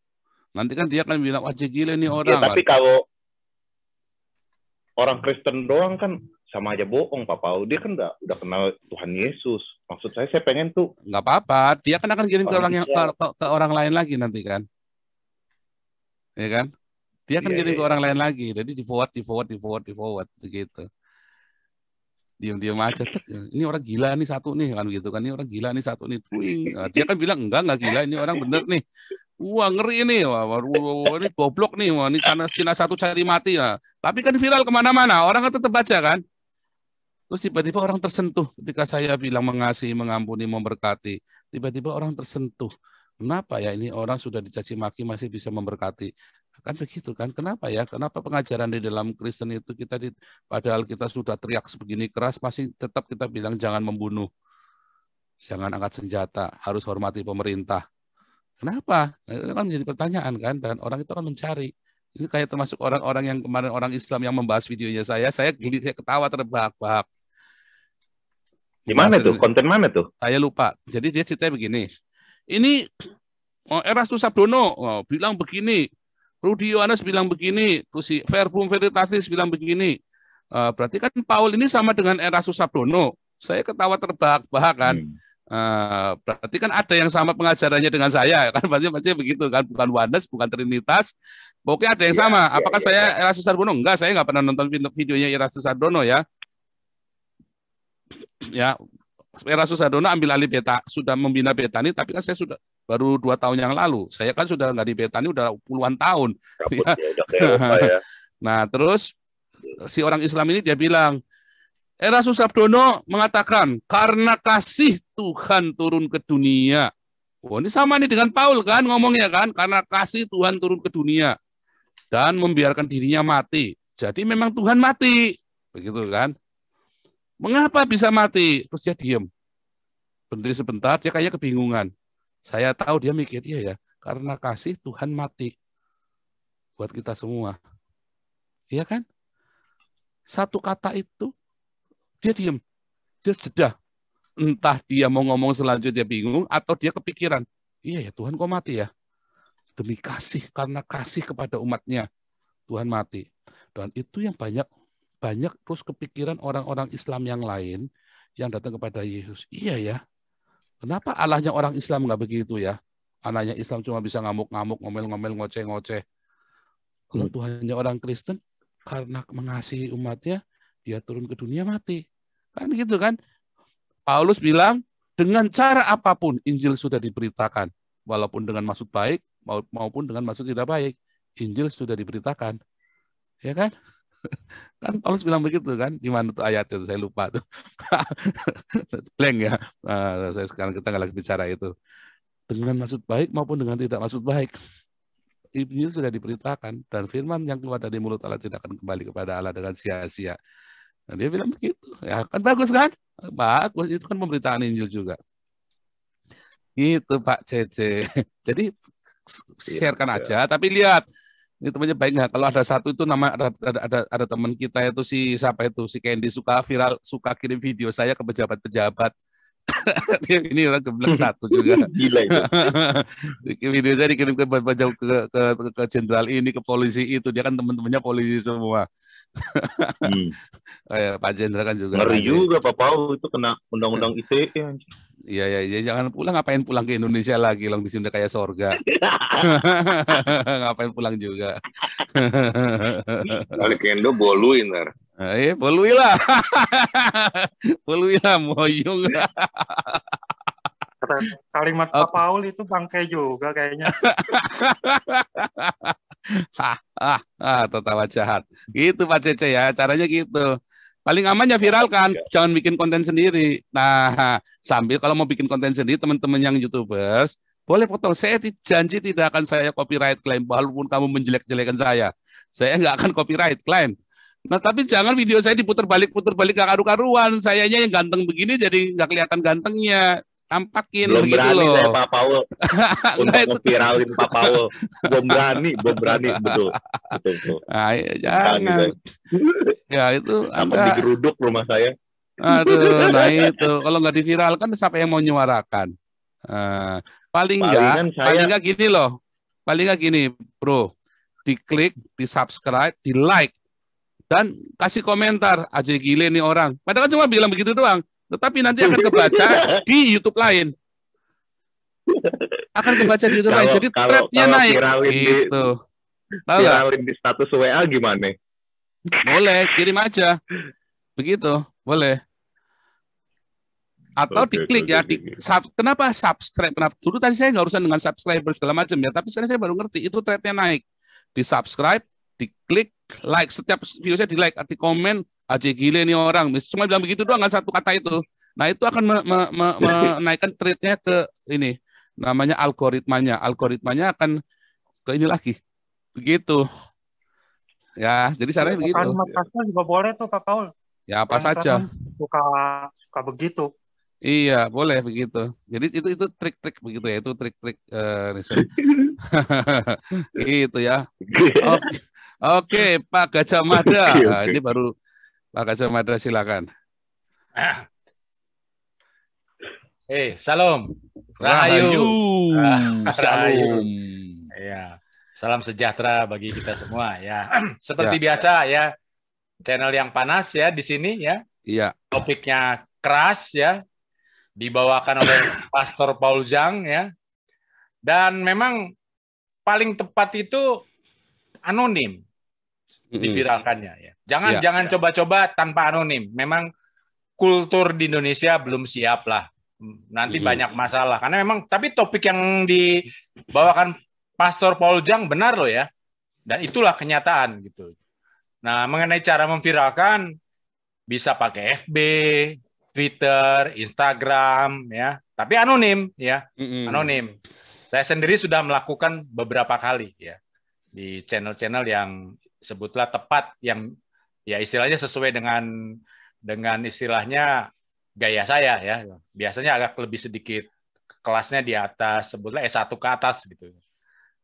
Nanti kan dia akan bilang wah gila nih iya, orang. Ya, tapi kalau orang Kristen doang kan sama aja bohong Pak Paul. Dia kan udah, udah kenal Tuhan Yesus. Maksud saya saya pengen tuh nggak apa-apa. Dia kan akan kirim ke orang yang ke, ke, ke orang lain lagi nanti kan. Iya kan? Dia akan yeah, kirim yeah. ke iya. orang lain lagi. Jadi di forward, di forward, di forward, di forward begitu diam-diam aja ini orang gila nih satu nih kan gitu kan ini orang gila nih satu nih Tuing. Nah, dia kan bilang enggak enggak gila ini orang bener nih wah ngeri ini wah, wah, wah ini goblok nih wah ini karena Cina satu cari mati ya tapi kan viral kemana-mana orang kan tetap baca kan terus tiba-tiba orang tersentuh ketika saya bilang mengasihi mengampuni memberkati tiba-tiba orang tersentuh Kenapa ya ini orang sudah dicaci maki masih bisa memberkati? Kan begitu kan. Kenapa ya? Kenapa pengajaran di dalam Kristen itu kita di, padahal kita sudah teriak sebegini keras masih tetap kita bilang jangan membunuh. Jangan angkat senjata, harus hormati pemerintah. Kenapa? Nah, itu kan menjadi pertanyaan kan dan orang itu kan mencari. Ini kayak termasuk orang-orang yang kemarin orang Islam yang membahas videonya saya, saya geli saya ketawa terbahak-bahak. Di mana tuh? Konten mana tuh? Saya lupa. Jadi dia ceritanya begini. Ini oh, Erastus Sabdono oh, bilang begini, Rudi Yohanes bilang begini, tuh si Verbum Veritatis bilang begini. Uh, berarti kan Paul ini sama dengan Erasus Sabdono. Saya ketawa terbahak-bahak kan. Hmm. Uh, berarti kan ada yang sama pengajarannya dengan saya kan pasti pasti begitu kan bukan Wanes bukan Trinitas pokoknya ada yang ya, sama ya, apakah ya, saya iya. Erasus Sardono enggak saya nggak pernah nonton video-video videonya Erasus Sardono ya ya Erasus Sardono ambil alih beta sudah membina beta ini tapi kan saya sudah baru dua tahun yang lalu. Saya kan sudah nggak di petani udah puluhan tahun. ya. Ya, ya. nah terus si orang Islam ini dia bilang, Erasus eh, Abdono mengatakan karena kasih Tuhan turun ke dunia. Oh, ini sama nih dengan Paul kan ngomongnya kan karena kasih Tuhan turun ke dunia dan membiarkan dirinya mati. Jadi memang Tuhan mati, begitu kan? Mengapa bisa mati? Terus dia diem. Berhenti sebentar, dia kayaknya kebingungan. Saya tahu dia mikir, iya ya, karena kasih Tuhan mati buat kita semua. Iya kan? Satu kata itu, dia diam, Dia jeda. Entah dia mau ngomong selanjutnya bingung, atau dia kepikiran. Iya ya, Tuhan kok mati ya? Demi kasih, karena kasih kepada umatnya. Tuhan mati. Dan itu yang banyak banyak terus kepikiran orang-orang Islam yang lain yang datang kepada Yesus. Iya ya, Kenapa Allahnya orang Islam nggak begitu ya? Anaknya Islam cuma bisa ngamuk-ngamuk, ngomel-ngomel, ngoceh-ngoceh. Kalau hmm. Tuhannya orang Kristen, karena mengasihi umatnya, dia turun ke dunia mati. Kan gitu kan? Paulus bilang, dengan cara apapun Injil sudah diberitakan. Walaupun dengan maksud baik maupun dengan maksud tidak baik. Injil sudah diberitakan. Ya kan? kan Paulus bilang begitu kan di mana tuh ayat itu saya lupa tuh blank ya uh, saya sekarang kita nggak lagi bicara itu dengan maksud baik maupun dengan tidak maksud baik iblis sudah diperintahkan dan firman yang keluar dari mulut Allah tidak akan kembali kepada Allah dengan sia-sia nah, dia bilang begitu ya kan bagus kan bagus itu kan pemberitaan Injil juga itu Pak Cece jadi iya, sharekan iya. aja tapi lihat ini temannya baik nggak? Kalau ada satu itu nama ada ada ada, ada teman kita itu si siapa itu si Candy suka viral suka kirim video saya ke pejabat-pejabat. ini orang kebelak satu juga. Gila itu. video saya dikirim ke ke ke jenderal ini ke polisi itu dia kan teman-temannya polisi semua hmm. oh, ya, Pak Jenderal kan juga. Ngeri juga Pak Pau itu kena undang-undang ITE. Iya iya ya, jangan pulang ngapain pulang ke Indonesia lagi long di sini kayak sorga. ngapain pulang juga. Balik ke Indo boluin ntar. Eh iya, bolui lah. bolui lah iya. Kalimat Pak Paul itu bangkai juga kayaknya ah, ah, tertawa jahat. Gitu Pak Cece ya, caranya gitu. Paling amannya viral viralkan, iya. jangan bikin konten sendiri. Nah, sambil kalau mau bikin konten sendiri teman-teman yang YouTubers, boleh foto. Saya janji tidak akan saya copyright claim walaupun kamu menjelek-jelekan saya. Saya nggak akan copyright claim. Nah, tapi jangan video saya diputar balik, putar balik gak karu-karuan. Sayanya yang ganteng begini jadi nggak kelihatan gantengnya tampakin belum gitu berani loh. Pak Paul untuk nah, ngeviralin Pak Paul belum berani belum berani betul betul, betul. Nah, jangan ya itu sampai ada... digeruduk rumah saya aduh nah itu kalau nggak diviralkan siapa yang mau nyuarakan uh, paling nggak paling nggak gini loh paling nggak gini bro diklik di subscribe di like dan kasih komentar aja gile nih orang padahal kan cuma bilang begitu doang tetapi nanti akan kebaca di YouTube lain. Akan kebaca di YouTube kalau, lain. Jadi trapnya naik. Gitu. Tahu viralin di status WA gimana? Boleh, kirim aja. Begitu, boleh. Atau okay, diklik okay, ya. Di, sub, kenapa subscribe? Kenapa? Dulu tadi saya nggak urusan dengan subscriber segala macam ya, tapi sekarang saya baru ngerti itu trapnya naik. Di subscribe, diklik like setiap video saya di like, di komen, Aji gile nih orang. Cuma bilang begitu doang kan satu kata itu. Nah itu akan me me me menaikkan trade-nya ke ini namanya algoritmanya. Algoritmanya akan ke ini lagi. Begitu. Ya, jadi sarannya iya, begitu. pasal juga boleh tuh Pak Paul. Ya apa saja. Suka suka begitu. Iya, boleh begitu. Jadi itu itu trik-trik begitu ya, itu trik-trik uh, eh, Itu gitu ya. Iya. Oke, okay. okay, Pak Gajah Mada. Nah, ini baru Pak Kacamata silakan. Ah. Eh, salam. Ah, Rahayu. Rahayu. Rahayu. Ya. Salam sejahtera bagi kita semua ya. Seperti ya. biasa ya, channel yang panas ya di sini ya. Iya. Topiknya keras ya. Dibawakan oleh Pastor Paul Zhang ya. Dan memang paling tepat itu anonim dipiralkannya ya. Jangan yeah. jangan iya. coba-coba tanpa anonim. Memang kultur di Indonesia belum siap lah. Nanti mm. banyak masalah karena memang tapi topik yang dibawakan Pastor Paul Jang benar loh ya. Dan itulah kenyataan gitu. Nah, mengenai cara memviralkan bisa pakai FB, Twitter, Instagram ya, tapi anonim ya. Mm-hmm. Anonim. Saya sendiri sudah melakukan beberapa kali ya di channel-channel yang sebutlah tepat yang ya istilahnya sesuai dengan dengan istilahnya gaya saya ya. Biasanya agak lebih sedikit kelasnya di atas, sebutlah S1 ke atas gitu.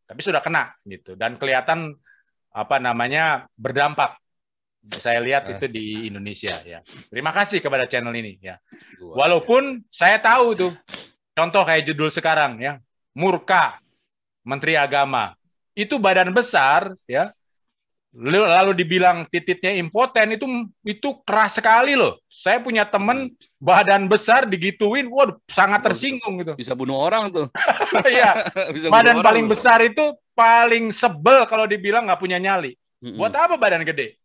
Tapi sudah kena gitu dan kelihatan apa namanya berdampak. Saya lihat eh. itu di Indonesia ya. Terima kasih kepada channel ini ya. Walaupun saya tahu itu contoh kayak judul sekarang ya, murka Menteri Agama. Itu badan besar ya lalu dibilang tititnya impoten itu itu keras sekali loh. Saya punya temen badan besar digituin, waduh sangat tersinggung gitu. Bisa bunuh orang tuh. Iya. badan paling orang, besar itu paling sebel kalau dibilang nggak punya nyali. Buat apa badan gede?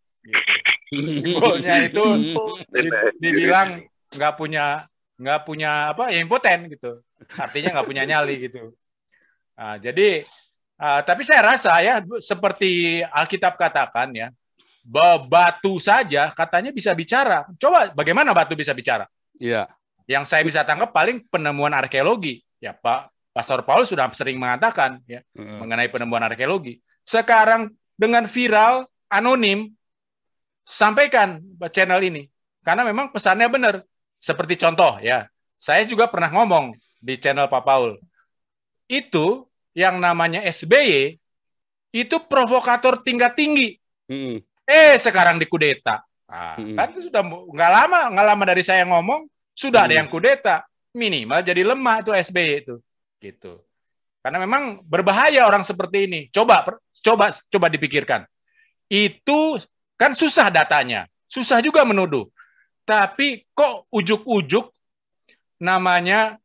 Pokoknya itu dibilang nggak punya nggak punya apa ya impoten gitu. Artinya nggak punya nyali gitu. Nah, jadi Ah, tapi saya rasa ya seperti Alkitab katakan ya batu saja katanya bisa bicara. Coba bagaimana batu bisa bicara? Iya. Yang saya bisa tangkap paling penemuan arkeologi. Ya Pak Pastor Paul sudah sering mengatakan ya hmm mengenai penemuan arkeologi. Sekarang dengan viral anonim sampaikan channel ini karena memang pesannya benar. Seperti contoh ya, saya juga pernah ngomong di channel Pak Paul. Itu yang namanya SBY itu provokator tingkat tinggi. -hmm. Eh sekarang dikudeta. Nah, -hmm. Kan sudah nggak lama nggak lama dari saya ngomong sudah -hmm. ada yang kudeta minimal jadi lemah itu SBY itu gitu. Karena memang berbahaya orang seperti ini. Coba coba coba dipikirkan. Itu kan susah datanya, susah juga menuduh. Tapi kok ujuk-ujuk namanya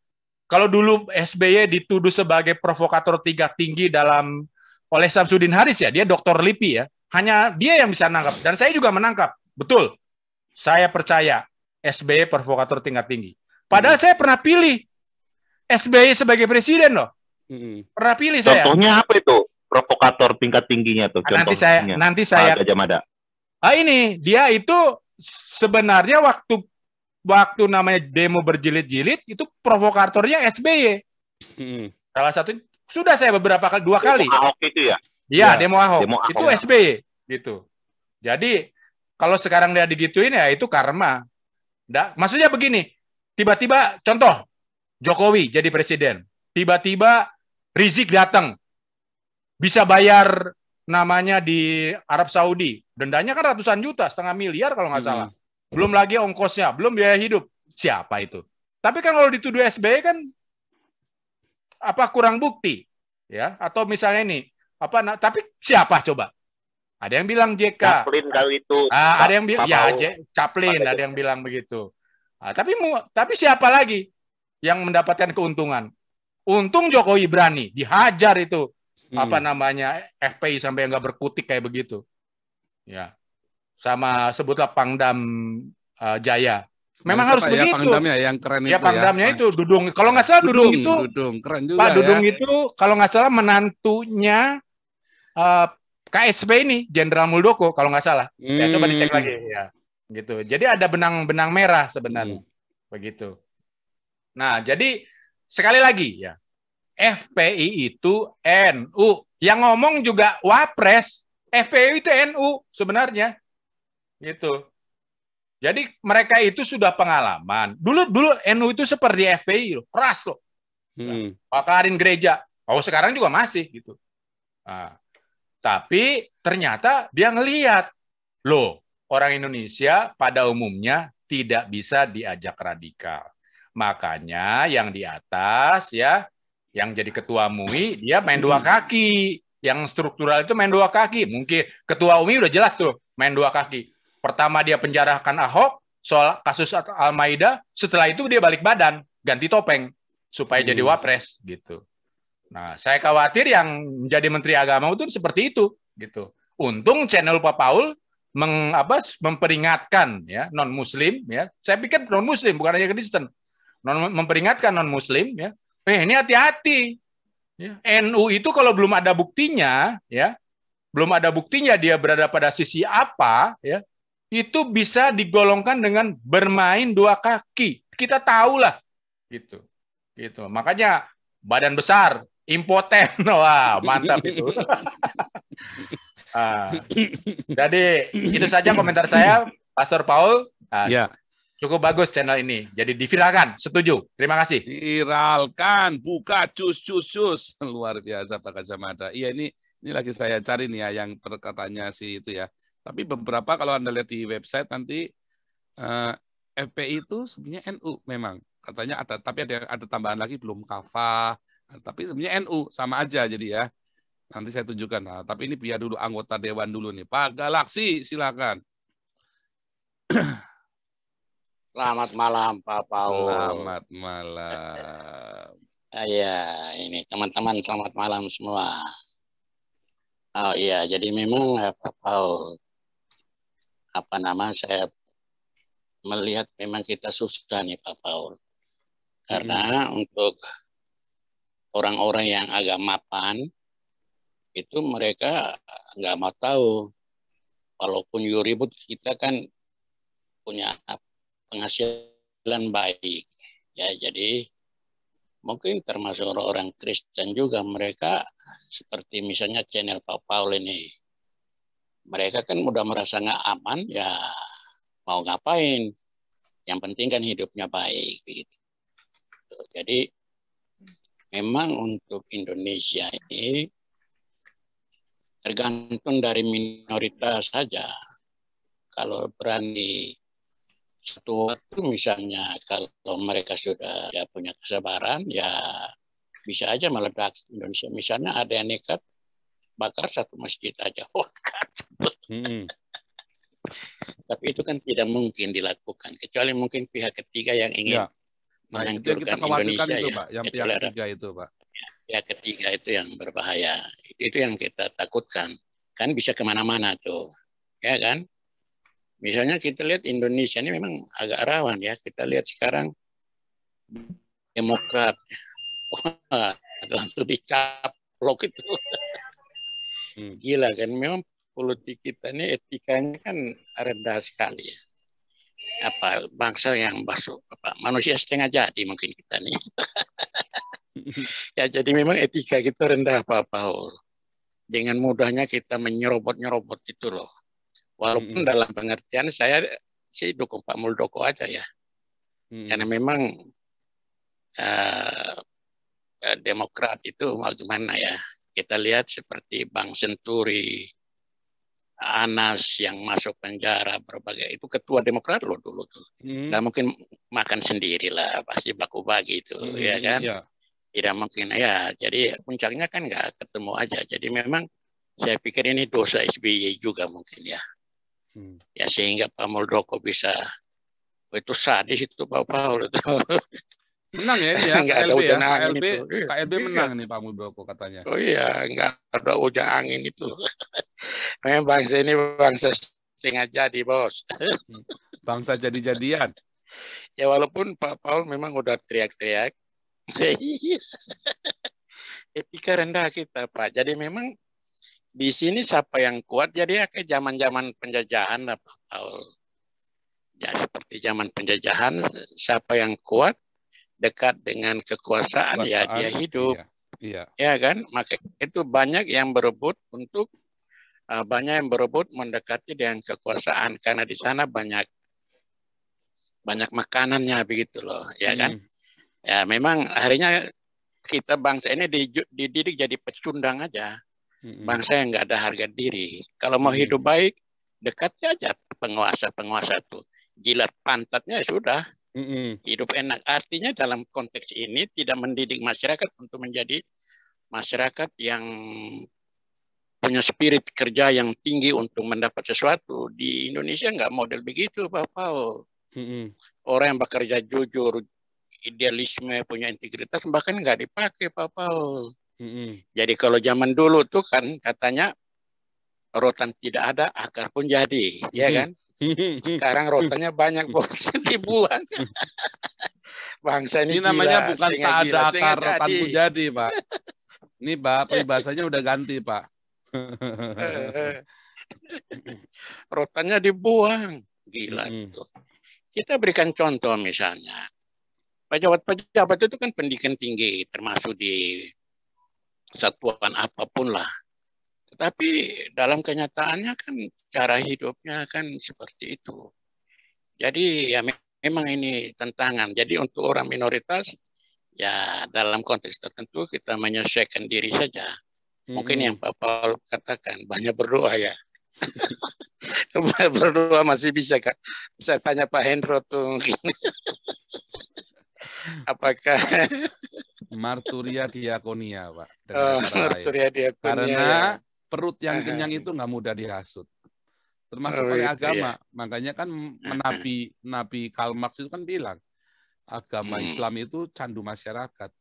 kalau dulu SBY dituduh sebagai provokator tiga tinggi dalam oleh Samsudin Haris ya, dia dokter LIPI ya. Hanya dia yang bisa nangkap dan saya juga menangkap. Betul. Saya percaya SBY provokator tingkat tinggi. Padahal hmm. saya pernah pilih SBY sebagai presiden loh. Hmm. Pernah pilih Contohnya saya. Contohnya apa itu? Provokator tingkat tingginya tuh. contohnya. nanti saya nanti saya Ah ini dia itu sebenarnya waktu waktu namanya demo berjilid-jilid itu provokatornya SBY. Hmm. Salah satu sudah saya beberapa kali dua demo kali. Ahok itu ya. Iya, ya. demo Ahok. Demo Ahok. Itu ya. SBY gitu. Jadi kalau sekarang dia digituin ya itu karma. Nggak, maksudnya begini, tiba-tiba contoh Jokowi jadi presiden, tiba-tiba Rizik datang bisa bayar namanya di Arab Saudi, dendanya kan ratusan juta, setengah miliar kalau nggak hmm. salah. Belum lagi ongkosnya, belum biaya hidup. Siapa itu? Tapi kan kalau dituduh SBY kan apa kurang bukti ya atau misalnya ini apa nah, tapi siapa coba ada yang bilang JK Caplin kalau itu ah, ada yang bilang ya J Caplin ada yang bilang begitu ah, tapi mu tapi siapa lagi yang mendapatkan keuntungan untung Jokowi berani dihajar itu apa hmm. namanya FPI sampai nggak berkutik kayak begitu ya sama sebutlah Pangdam uh, Jaya. Memang harus ya, begitu. Pangdamnya yang keren ya, itu. Ya. Pangdamnya ya, itu Dudung. Kalau nggak salah Dudung, Dudung itu Dudung keren juga Pak Dudung ya. itu kalau nggak salah menantunya uh, eh, KSP ini Jenderal Muldoko kalau nggak salah. Hmm. Ya coba hmm. dicek lagi ya. Gitu. Jadi ada benang-benang merah sebenarnya. Hmm. Begitu. Nah, jadi sekali lagi ya. FPI itu NU. Yang ngomong juga Wapres. FPI itu NU sebenarnya. Gitu. Jadi mereka itu sudah pengalaman. Dulu dulu NU itu seperti FPI loh, keras loh. Hmm. Pakarin gereja. Oh sekarang juga masih gitu. Nah, tapi ternyata dia ngelihat loh orang Indonesia pada umumnya tidak bisa diajak radikal. Makanya yang di atas ya, yang jadi ketua MUI dia main dua kaki. Yang struktural itu main dua kaki. Mungkin ketua MUI udah jelas tuh main dua kaki Pertama dia penjarahkan Ahok soal kasus Al-Maida, setelah itu dia balik badan, ganti topeng supaya hmm. jadi wapres gitu. Nah, saya khawatir yang menjadi menteri agama itu seperti itu gitu. Untung channel Pak Paul meng, apa, memperingatkan ya non muslim ya. Saya pikir non muslim bukan hanya Kristen. Non, memperingatkan non muslim ya. Eh ini hati-hati. Ya. NU itu kalau belum ada buktinya ya, belum ada buktinya dia berada pada sisi apa ya, itu bisa digolongkan dengan bermain dua kaki. Kita tahulah gitu. Gitu. Makanya badan besar, impoten. Wah, mantap itu. ah. jadi itu saja komentar saya Pastor Paul. Ah. ya. Cukup bagus channel ini. Jadi diviralkan. Setuju. Terima kasih. Viralkan, buka cus cus cus. Luar biasa Pak Kacamata. Iya ini ini lagi saya cari nih ya yang perkatanya si itu ya. Tapi beberapa kalau Anda lihat di website nanti eh, FPI itu sebenarnya NU memang. Katanya ada tapi ada ada tambahan lagi belum kafah, tapi sebenarnya NU sama aja jadi ya. Nanti saya tunjukkan. Nah, tapi ini biar dulu anggota dewan dulu nih. Pak Galaksi silakan. Selamat malam Pak Paul. Selamat malam. Eh, iya, ini teman-teman selamat malam semua. Oh iya, jadi memang eh, Pak Paul apa nama saya melihat memang kita susah nih Pak Paul. Karena hmm. untuk orang-orang yang agak mapan itu mereka nggak mau tahu. Walaupun Yuribut kita kan punya penghasilan baik. Ya, jadi mungkin termasuk orang-orang Kristen juga mereka seperti misalnya channel Pak Paul ini mereka kan udah merasa nggak aman ya mau ngapain yang penting kan hidupnya baik gitu jadi memang untuk Indonesia ini tergantung dari minoritas saja kalau berani satu waktu misalnya kalau mereka sudah ya punya kesabaran ya bisa aja meledak Indonesia misalnya ada yang nekat bakar satu masjid aja. Oh, hmm. Tapi itu kan tidak mungkin dilakukan kecuali mungkin pihak ketiga yang ingin ya. Nah, menghancurkan itu Indonesia ya, itu, ya. Pak, yang pihak ketiga itu, Pak. Pihak ketiga itu yang berbahaya. Itu yang kita takutkan. Kan bisa kemana-mana tuh, ya kan? Misalnya kita lihat Indonesia ini memang agak rawan ya. Kita lihat sekarang Demokrat Wah, langsung dicaplok itu. Hmm. gila kan memang politik kita ini etikanya kan rendah sekali ya apa bangsa yang masuk apa manusia setengah jadi mungkin kita nih ya jadi memang etika kita rendah apa Paul dengan mudahnya kita menyerobot nyerobot itu loh walaupun -hmm. dalam pengertian saya sih dukung Pak Muldoko aja ya -hmm. karena memang uh, demokrat itu mau gimana ya kita lihat seperti Bang Senturi, Anas yang masuk penjara berbagai itu ketua Demokrat loh dulu tuh. Hmm. dan mungkin makan sendiri lah pasti baku bagi itu hmm. ya kan. ya. Tidak mungkin ya. Jadi puncaknya kan nggak ketemu aja. Jadi memang saya pikir ini dosa SBY juga mungkin ya. Hmm. Ya sehingga Pak Muldoko bisa itu sadis itu Pak Paul itu Menang ya dia, Enggak ada ya. hujan ya? angin KLB, itu. KLB iya. menang iya. nih Pak Muldoko katanya. Oh iya, enggak ada hujan angin itu. Memang bangsa ini bangsa setengah jadi, Bos. Hmm. bangsa jadi-jadian. Ya walaupun Pak Paul memang udah teriak-teriak. Etika ya, rendah kita, Pak. Jadi memang di sini siapa yang kuat jadi ya ke zaman-zaman penjajahan lah Pak Paul. Ya seperti zaman penjajahan siapa yang kuat dekat dengan kekuasaan, kekuasaan ya dia hidup. Iya, iya. Ya kan? Maka itu banyak yang berebut untuk uh, banyak yang berebut mendekati dengan kekuasaan karena di sana banyak banyak makanannya begitu loh, ya kan? hmm. kan? Ya memang akhirnya kita bangsa ini dididik jadi pecundang aja. Hmm. Bangsa yang nggak ada harga diri. Kalau mau hmm. hidup baik, dekatnya aja penguasa-penguasa tuh. Jilat pantatnya sudah Mm-hmm. Hidup enak artinya dalam konteks ini tidak mendidik masyarakat untuk menjadi masyarakat yang punya spirit kerja yang tinggi untuk mendapat sesuatu. Di Indonesia nggak model begitu, Pak Paul. Mm-hmm. Orang yang bekerja jujur, idealisme, punya integritas bahkan nggak dipakai, Pak Paul. Mm-hmm. Jadi kalau zaman dulu tuh kan katanya rotan tidak ada, akar pun jadi, mm-hmm. ya kan? Sekarang rotanya banyak bos dibuang. Bangsa ini, ini gila, namanya bukan tak ada akar rotan pun jadi, Pak. Ini Pak, peribahasanya udah ganti, Pak. rotannya dibuang. Gila hmm. itu. Kita berikan contoh misalnya. Pejabat-pejabat itu kan pendidikan tinggi, termasuk di satuan apapun lah tetapi dalam kenyataannya kan cara hidupnya kan seperti itu. Jadi ya memang ini tantangan. Jadi untuk orang minoritas ya dalam konteks tertentu kita menyesuaikan diri saja. Mungkin hmm. yang Pak Paul katakan banyak berdoa ya. berdoa masih bisa kak. Saya tanya Pak Hendro tuh mungkin. Apakah Marturia diakonia, Pak? Oh, marturia diakonia. Karena ya. Perut yang kenyang itu nggak mudah dihasut. Termasuk oleh gitu ya. agama. Makanya kan menapi Nabi Karl Marx itu kan bilang, agama hmm. Islam itu candu masyarakat.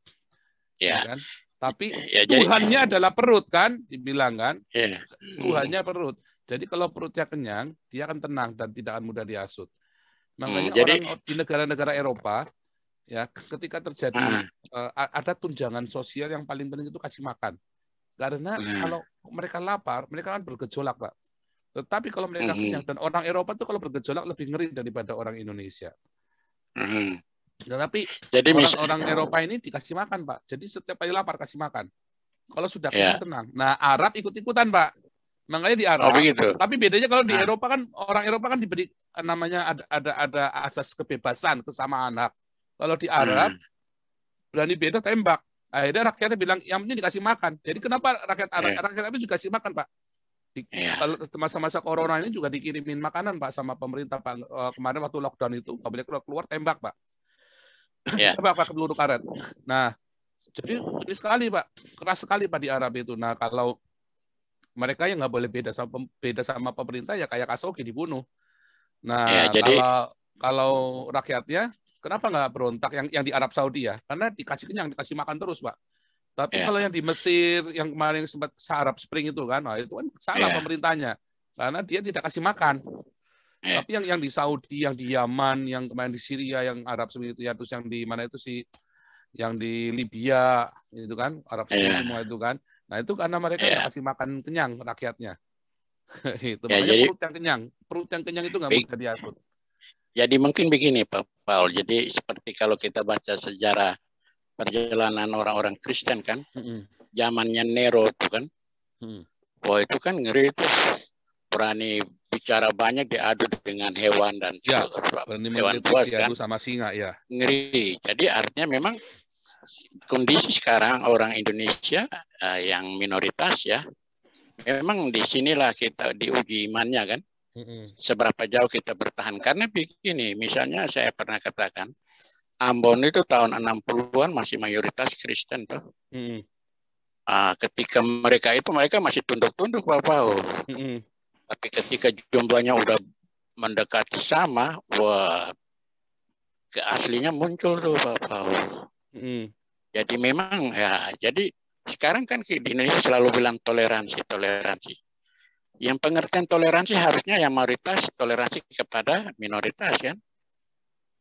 Ya. ya. kan? Tapi ya, jadi, Tuhannya adalah perut kan, dibilang kan. Ya. Tuhannya hmm. perut. Jadi kalau perutnya kenyang, dia akan tenang dan tidak akan mudah diasut. Makanya hmm, jadi, orang di negara-negara Eropa, ya ketika terjadi uh, ada tunjangan sosial yang paling penting itu kasih makan. Karena hmm. kalau mereka lapar, mereka kan bergejolak, Pak. Tetapi kalau mereka mhm. kenyang dan orang Eropa tuh kalau bergejolak lebih ngeri daripada orang Indonesia. Mm. Tetapi Jadi orang-orang Eropa ini dikasih makan, Pak. Jadi setiap kali lapar kasih makan. Kalau sudah yeah. Ya. tenang. Nah, Arab ikut-ikutan, Pak. Makanya di Arab. Oh, Tapi bedanya kalau di nah. Eropa kan orang Eropa kan diberi namanya ada ada ada asas kebebasan, kesamaan hak. Kalau di Arab hmm. berani beda tembak. Akhirnya rakyatnya bilang, yang ini dikasih makan. Jadi kenapa rakyat Arab, yeah. rakyat Arab juga kasih makan, Pak? Di, yeah. Masa-masa corona ini juga dikirimin makanan, Pak, sama pemerintah, Pak. Eh, kemarin waktu lockdown itu, nggak boleh keluar-keluar, tembak, Pak. Yeah. apa Pak, ke peluru karet. Nah, jadi ini sekali, Pak. Keras sekali, Pak, di Arab itu. Nah, kalau mereka yang nggak boleh beda sama beda sama pemerintah ya kayak Kasogi dibunuh. Nah, yeah, jadi... kalau rakyatnya Kenapa nggak berontak yang yang di Arab Saudi ya? Karena dikasih kenyang, dikasih makan terus, Pak. Tapi yeah. kalau yang di Mesir, yang kemarin sempat Arab Spring itu kan, nah itu kan salah yeah. pemerintahnya. Karena dia tidak kasih makan. Yeah. Tapi yang yang di Saudi, yang di Yaman, yang kemarin di Syria, yang Arab Spring itu, ya, terus yang di mana itu sih yang di Libya itu kan Arab Spring yeah. semua itu kan nah itu karena mereka yeah. kasih makan kenyang rakyatnya itu yeah, makanya jadi, perut yang kenyang perut yang kenyang itu nggak mudah diasuh. Jadi mungkin begini Pak Paul, jadi seperti kalau kita baca sejarah perjalanan orang-orang Kristen kan, zamannya Nero itu kan, mm. wah itu kan ngeri itu berani bicara banyak diadu dengan hewan dan ya, hewan buas kan sama singa ya ngeri jadi artinya memang kondisi sekarang orang Indonesia uh, yang minoritas ya memang di sinilah kita diuji imannya kan Seberapa jauh kita bertahan? Karena begini, misalnya saya pernah katakan, Ambon itu tahun 60-an masih mayoritas Kristen tuh. Mm. Uh, ah, ketika mereka itu mereka masih tunduk-tunduk Bapak. Mm. Tapi ketika jumlahnya udah mendekati sama, wah keaslinya muncul tuh Bapak. Mm. Jadi memang ya, jadi sekarang kan di Indonesia selalu bilang toleransi, toleransi. Yang pengertian toleransi harusnya yang mayoritas toleransi kepada minoritas ya kan?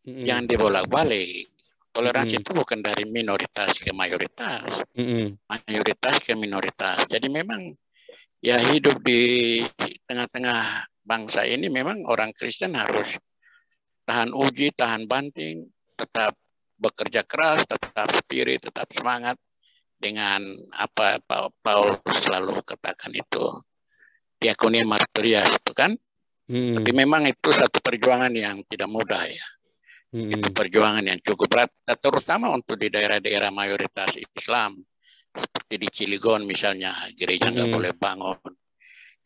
Mm-hmm. Jangan dibolak-balik. Toleransi hmm itu bukan dari minoritas ke mayoritas. hmm Mayoritas ke minoritas. Jadi memang ya hidup di tengah-tengah bangsa ini memang orang Kristen harus tahan uji, tahan banting, tetap bekerja keras, tetap spirit, tetap semangat dengan apa Paul selalu katakan itu diakonia martirias ya, itu kan. Hmm. Tapi memang itu satu perjuangan yang tidak mudah ya. Hmm. Itu perjuangan yang cukup berat, terutama untuk di daerah-daerah mayoritas Islam seperti di Cilegon misalnya gereja nggak hmm. boleh bangun.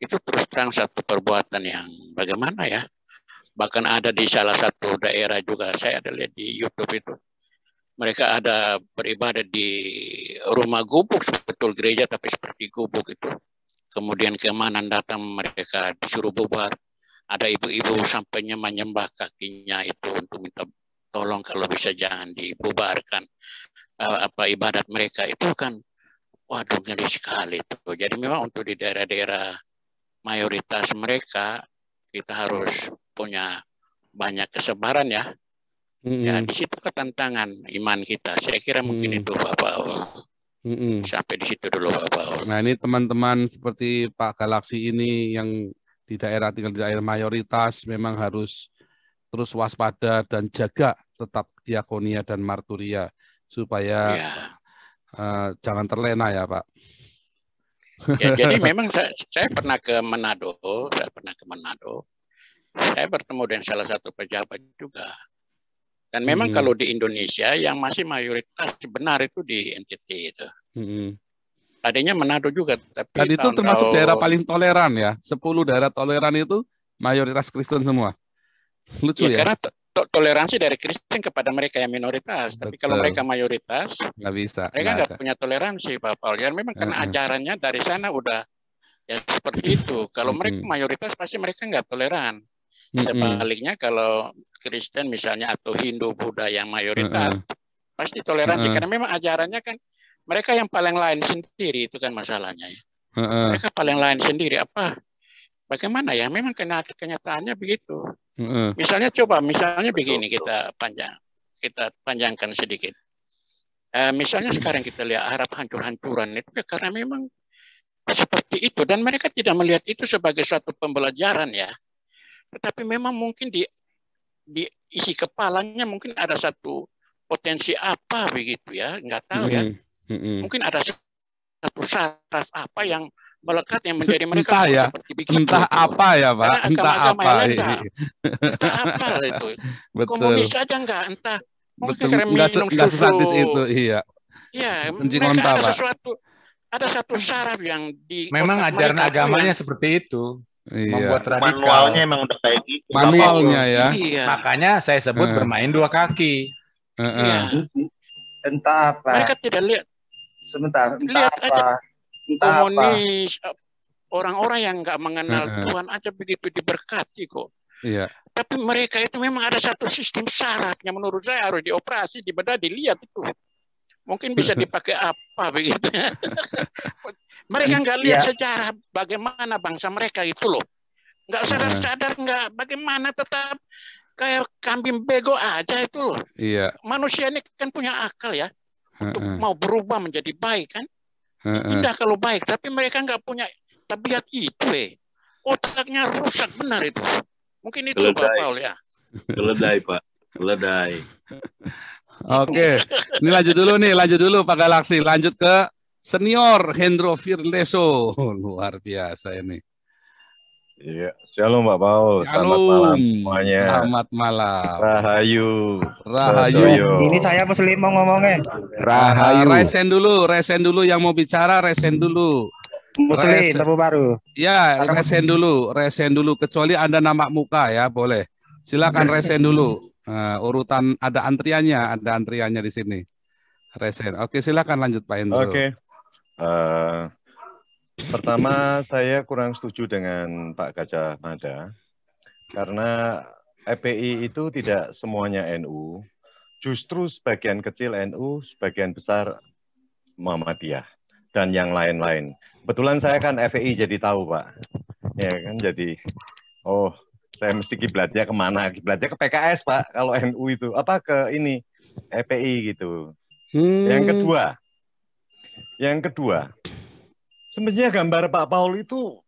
Itu terus terang satu perbuatan yang bagaimana ya? Bahkan ada di salah satu daerah juga saya ada lihat di YouTube itu mereka ada beribadah di rumah gubuk sebetul gereja tapi seperti gubuk itu kemudian keamanan datang mereka disuruh bubar. Ada ibu-ibu sampainya menyembah kakinya itu untuk minta tolong kalau bisa jangan dibubarkan eh, apa ibadat mereka itu kan waduh ngeri sekali itu. Jadi memang untuk di daerah-daerah mayoritas mereka kita harus punya banyak kesebaran ya. Hmm. Ya di situ ketantangan iman kita. Saya kira mungkin hmm. itu Bapak. Mm-mm. Sampai di situ dulu Pak Paul. Nah ini teman-teman seperti Pak Galaksi ini yang di daerah tinggal di daerah mayoritas memang harus terus waspada dan jaga tetap diakonia dan marturia supaya ya. uh, jangan terlena ya Pak. Ya, jadi memang saya, saya pernah ke Manado, saya pernah ke Manado. Saya bertemu dengan salah satu pejabat juga dan memang hmm. kalau di Indonesia yang masih mayoritas benar itu di NTT itu. Hmm. Tadinya Manado juga, tapi tadi itu termasuk tahun... daerah paling toleran ya. sepuluh daerah toleran itu mayoritas Kristen semua. Lucu ya. ya? Karena to toleransi dari Kristen kepada mereka yang minoritas, Betul. tapi kalau mereka mayoritas, nggak bisa. Mereka nggak punya toleransi, Pak Paul. Ya memang karena uh ajarannya dari sana udah ya seperti itu. Kalau mereka mayoritas pasti mereka nggak toleran. Sebaliknya kalau Kristen misalnya atau Hindu Buddha yang mayoritas uh -uh. pasti toleransi uh -uh. karena memang ajarannya kan mereka yang paling lain sendiri itu kan masalahnya ya. Uh -uh. Mereka paling lain sendiri apa? Bagaimana ya? Memang kenyataannya begitu. Uh -uh. Misalnya coba misalnya begini kita panjang kita panjangkan sedikit. Uh, misalnya sekarang kita lihat Arab hancur-hancuran itu ya karena memang seperti itu dan mereka tidak melihat itu sebagai suatu pembelajaran ya. Tetapi memang mungkin di di isi kepalanya mungkin ada satu potensi apa begitu ya nggak tahu ya mungkin ada satu saraf apa yang melekat yang menjadi mereka entah ya begitu, entah apa ya pak Karena entah apa ya, entah apa itu Betul. komunis aja nggak entah mungkin Betul. karena minum nggak itu iya iya mereka ada pak. sesuatu ada satu saraf yang di memang ajaran agamanya yang, seperti itu Iya. Membuat radikal. Manualnya emang udah kayak gitu. Manualnya iya. ya. Iya. Makanya saya sebut uh. bermain dua kaki. Uh -uh. Iya. Entah apa. Mereka tidak lihat. Sebentar, entah lihat apa. Aja. Entah Komunis, apa. Orang-orang yang nggak mengenal uh -uh. Tuhan aja begitu diberkati kok. Iya. Tapi mereka itu memang ada satu sistem syarat yang menurut saya harus dioperasi, dibedah, dilihat itu. Mungkin bisa dipakai apa begitu. Mereka iya. nggak lihat ya. sejarah bagaimana bangsa mereka itu loh. Nggak iya. sadar-sadar nggak bagaimana tetap kayak kambing bego aja itu loh. Iya. Manusia ini kan punya akal ya untuk uh -uh. mau berubah menjadi baik kan. Indah kalau baik, tapi mereka nggak punya tabiat itu, eh. Otaknya rusak benar itu. Mungkin itu Keledai. Pak Paul ya. Keledai Pak, keledai. Oke, ini lanjut dulu nih, lanjut dulu Pak Galaksi, lanjut ke senior Hendro Firleso. Luar biasa ini. Iya, shalom Pak Paul. Shalom. Selamat malam semuanya. Selamat malam. Rahayu. Rahayu. Rahayu. Ini saya muslim mau ngomongnya. Rahayu. Resen dulu, resen dulu yang mau bicara resen dulu. Muslim, Res... baru. Ya, resen dulu, resen dulu. Kecuali Anda nama muka ya, boleh. Silakan resen dulu. Uh, urutan ada antriannya, ada antriannya di sini. Resen. Oke, silakan lanjut Pak Hendro. Oke. Okay. Eh, pertama, saya kurang setuju dengan Pak Gajah Mada karena EPI itu tidak semuanya NU, justru sebagian kecil NU, sebagian besar Muhammadiyah dan yang lain-lain. Kebetulan saya kan FPI jadi tahu Pak, ya kan jadi oh saya mesti kiblatnya kemana? Kiblatnya ke PKS Pak kalau NU itu apa ke ini EPI gitu. Hmm. Yang kedua, yang kedua, sebenarnya gambar Pak Paul itu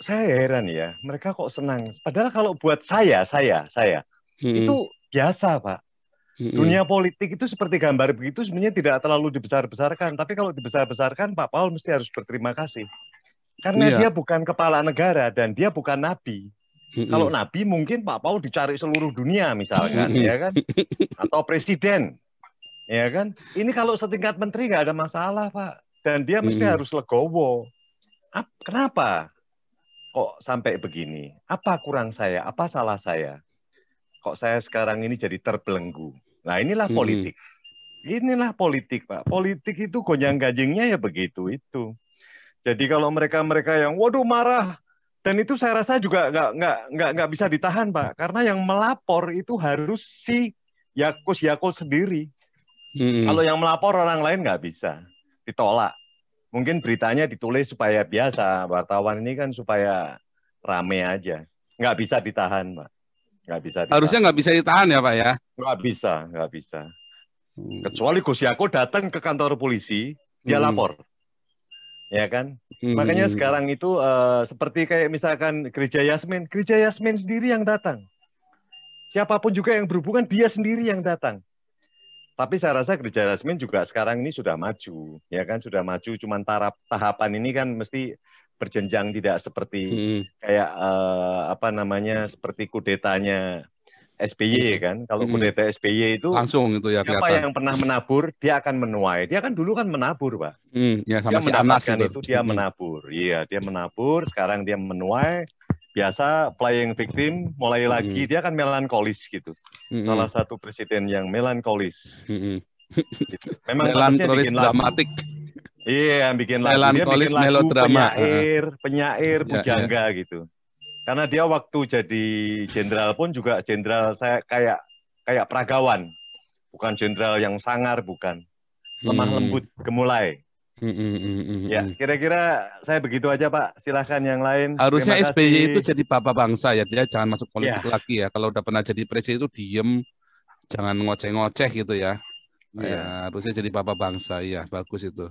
saya heran ya, mereka kok senang. Padahal kalau buat saya, saya, saya hmm. itu biasa, Pak. Hmm. Dunia politik itu seperti gambar begitu sebenarnya tidak terlalu dibesar-besarkan, tapi kalau dibesar-besarkan Pak Paul mesti harus berterima kasih. Karena iya. dia bukan kepala negara dan dia bukan nabi. Hmm. Kalau nabi mungkin Pak Paul dicari seluruh dunia misalkan, ya kan? Atau presiden ya kan? Ini kalau setingkat menteri nggak ada masalah, Pak. Dan dia mesti hmm. harus legowo. Apa? kenapa? Kok sampai begini? Apa kurang saya? Apa salah saya? Kok saya sekarang ini jadi terbelenggu? Nah inilah hmm. politik. Inilah politik, Pak. Politik itu gonjang-ganjingnya ya begitu itu. Jadi kalau mereka-mereka yang waduh marah dan itu saya rasa juga nggak nggak nggak nggak bisa ditahan pak karena yang melapor itu harus si Yakus Yakul sendiri Hmm. Kalau yang melapor orang lain nggak bisa, ditolak. Mungkin beritanya ditulis supaya biasa, wartawan ini kan supaya rame aja. Nggak bisa ditahan, Pak. Nggak bisa ditahan. Harusnya nggak bisa ditahan ya, Pak ya? Nggak bisa, nggak bisa. Hmm. Kecuali Yako datang ke kantor polisi, dia hmm. lapor. Ya kan? Hmm. Makanya sekarang itu uh, seperti kayak misalkan gereja Yasmin. Gereja Yasmin sendiri yang datang. Siapapun juga yang berhubungan, dia sendiri yang datang tapi saya rasa gereja Rasmin juga sekarang ini sudah maju, ya kan sudah maju. Cuman tahapan ini kan mesti berjenjang tidak seperti hmm. kayak uh, apa namanya seperti kudetanya SBY hmm. kan. Kalau hmm. kudeta SBY itu langsung itu ya siapa kelihatan. yang pernah menabur dia akan menuai. Dia kan dulu kan menabur, Pak. Hmm, ya sama dia si Anas itu. itu dia hmm. menabur. Iya, dia menabur, sekarang dia menuai. Biasa playing victim mulai hmm. lagi dia kan melankolis gitu. Hmm. Salah satu presiden yang melankolis. Hmm. Gitu. Memang melankolis dramatik. Iya, bikin lagu. Melankolis lagu melodrama. Penyair, penyair, ya, ya. gitu. Karena dia waktu jadi jenderal pun juga jenderal saya kayak kayak peragawan. Bukan jenderal yang sangar, bukan. Lemah hmm. lembut, gemulai. Hmm hmm, hmm, hmm, hmm, ya, kira-kira saya begitu aja Pak. Silahkan yang lain. Harusnya SBY itu jadi bapak bangsa ya. Dia jangan masuk ya. politik ya. lagi ya. Kalau udah pernah jadi presiden itu diem, jangan ngoceh-ngoceh gitu ya. Ya. ya. Harusnya jadi bapak bangsa, ya, bagus itu.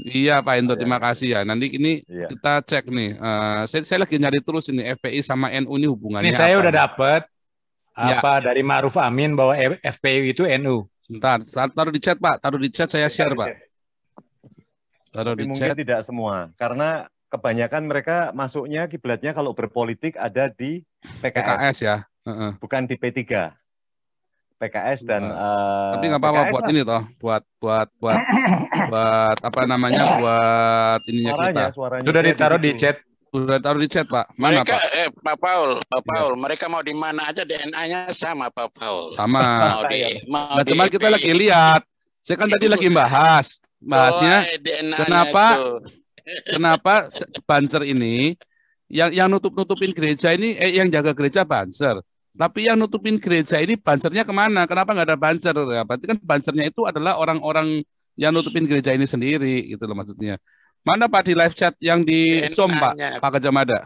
Iya Pak Endo, iya. terima kasih ya. Nanti ini iya. kita cek nih. Uh, saya, saya lagi nyari terus ini FPI sama NU ini hubungannya. Ini saya apa? udah dapat iya. apa dari Ma'ruf Amin bahwa FPI itu NU. Bentar, taruh di chat Pak, taruh di chat saya iya, share Pak. Taruh Tapi di mungkin chat. tidak semua, karena kebanyakan mereka masuknya kiblatnya kalau berpolitik ada di PKS, PKS ya, uh -uh. bukan di P3. PKS dan uh, tapi nggak apa-apa buat lah. ini toh buat buat buat buat apa namanya buat ininya suaranya, kita suaranya sudah ditaruh di chat sudah taruh di chat pak mana mereka, pak eh, pak Paul pak iya. Paul ya. mereka mau di mana aja DNA-nya sama pak Paul sama mau di, iya. mau nah, cuman kita lagi lihat saya kan tadi lagi bahas bahasnya oh, kenapa kenapa banser ini yang yang nutup nutupin gereja ini eh yang jaga gereja banser tapi yang nutupin gereja ini bansernya kemana? Kenapa nggak ada banser? Ya, berarti kan bansernya itu adalah orang-orang yang nutupin gereja ini sendiri, gitu loh maksudnya. Mana Pak di live chat yang di iya, iya, Zoom Pak, iya. Pak ada?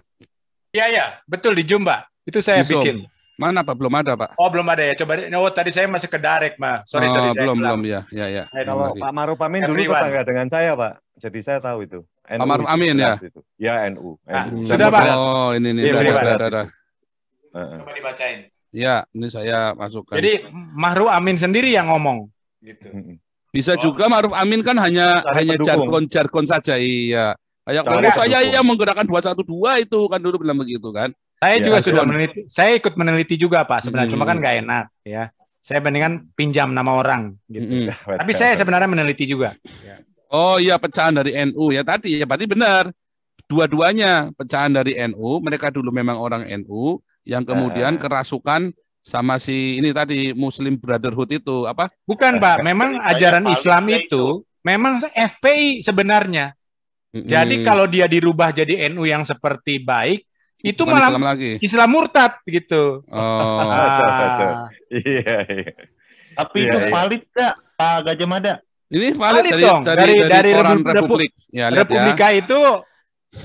Iya, iya, betul di Jumba. Itu saya bikin. Mana Pak? Belum ada Pak. Oh belum ada ya. Coba. Oh tadi saya masih ke Darek Pak. Sorry oh, sorry. Belum belum ya ya ya. Know, Pak Maruf Amin dulu tetangga dengan saya Pak. Jadi saya tahu itu. Pak Maruf Amin ya. Itu. Ya NU. Ah, NU. Sudah Pak. Oh ini ini. Ya, ada sudah, sudah, sudah. Coba dibacain. Ya, ini saya masukkan. Jadi Mahru Amin sendiri yang ngomong gitu. Bisa oh. juga Ma'ruf Amin kan hanya hanya jargon-jargon saja iya. Kayak kalau saya yang menggunakan 212 itu kan dulu bilang begitu kan. Saya ya, juga sudah meneliti, saya ikut meneliti juga Pak sebenarnya, hmm. cuma kan hmm. nggak enak ya. Saya bandingkan pinjam nama orang gitu. Hmm. Tapi saya sebenarnya meneliti juga. Ya. Oh iya pecahan dari NU ya tadi ya berarti benar dua-duanya pecahan dari NU, mereka dulu memang orang NU, yang kemudian uh, kerasukan sama si ini tadi Muslim Brotherhood itu apa? Bukan Pak, eh, memang ajaran Islam itu, gitu. memang FPI sebenarnya. hmm Jadi kalau dia dirubah jadi NU yang seperti baik, itu Bukan malah Islam lagi. Islam murtad gitu. Oh. Iya, iya, Tapi iya, itu iya. valid enggak Pak Gajah Mada? Ini valid, dari, dong. dari dari, dari, dari Republik. Republik. Ya, ya. Republika ya. itu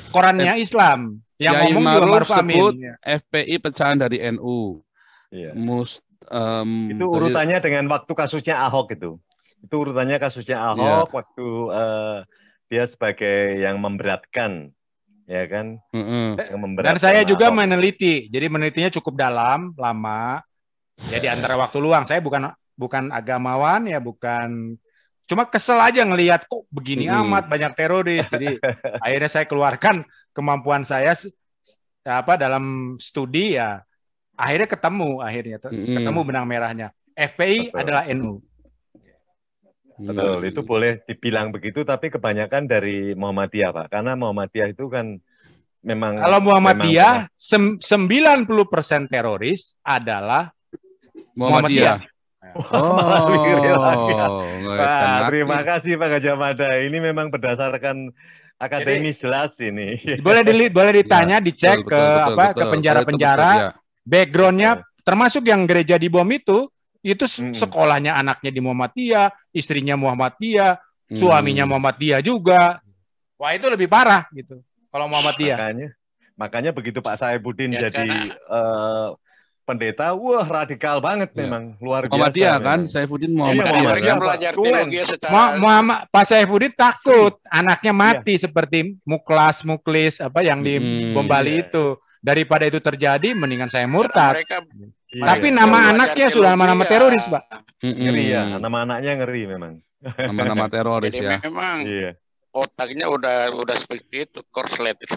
korannya eh. Islam. Yang Yai ngomong Maruf Maruf sebut Amin. Iya. FPI pecahan dari NU. Iya. Mus, um, itu urutannya dari... dengan waktu kasusnya Ahok itu. Itu urutannya kasusnya iya. Ahok iya. waktu uh, dia sebagai yang memberatkan ya kan mm -hmm. yang memberatkan. Dan saya juga meneliti. Jadi menelitinya cukup dalam, lama. Ya antara waktu luang. Saya bukan bukan agamawan ya bukan Cuma kesel aja ngelihat kok begini hmm. amat banyak teroris. Jadi akhirnya saya keluarkan kemampuan saya apa dalam studi ya akhirnya ketemu akhirnya hmm. ketemu benang merahnya. FPI Betul. adalah NU. Betul, itu iya. boleh dibilang begitu tapi kebanyakan dari Muhammadiyah, Pak. Karena Muhammadiyah itu kan memang Kalau Muhammadiyah memang... 90% teroris adalah Muhammadiyah. Muhammadiyah. Oh, Wah, terima kasih Pak Gajah Mada. Ini memang berdasarkan akademis Jadi, jelas ini. Boleh dilihat, boleh iya, ditanya, ya, dicek betul, ke betul, apa betul, ke penjara-penjara. Iya. Backgroundnya iya. termasuk yang gereja di bom itu, itu hmm. sekolahnya anaknya di Muhammadiyah, istrinya Muhammadiyah, hmm. suaminya Muhammadiyah juga. Wah itu lebih parah gitu kalau Muhammadiyah. Makanya, makanya begitu Pak Saipudin ya, jadi karena... uh, pendeta, wah radikal banget ya. memang luar biasa. dia kan, Saifuddin Muhammad. Iya, kan? belajar teologi iya. secara Muhammad, Pak Saifuddin takut iya. anaknya iya. mati ya. seperti Muklas, Muklis apa yang di hmm, Bombali ya. itu. Daripada itu terjadi, mendingan saya murtad. Mereka, Tapi iya. nama anaknya sudah nama-nama teroris, Pak. Ngeri ya, nama anaknya ngeri memang. Nama-nama teroris ya. Memang. Iya otaknya udah udah seperti itu korslet itu.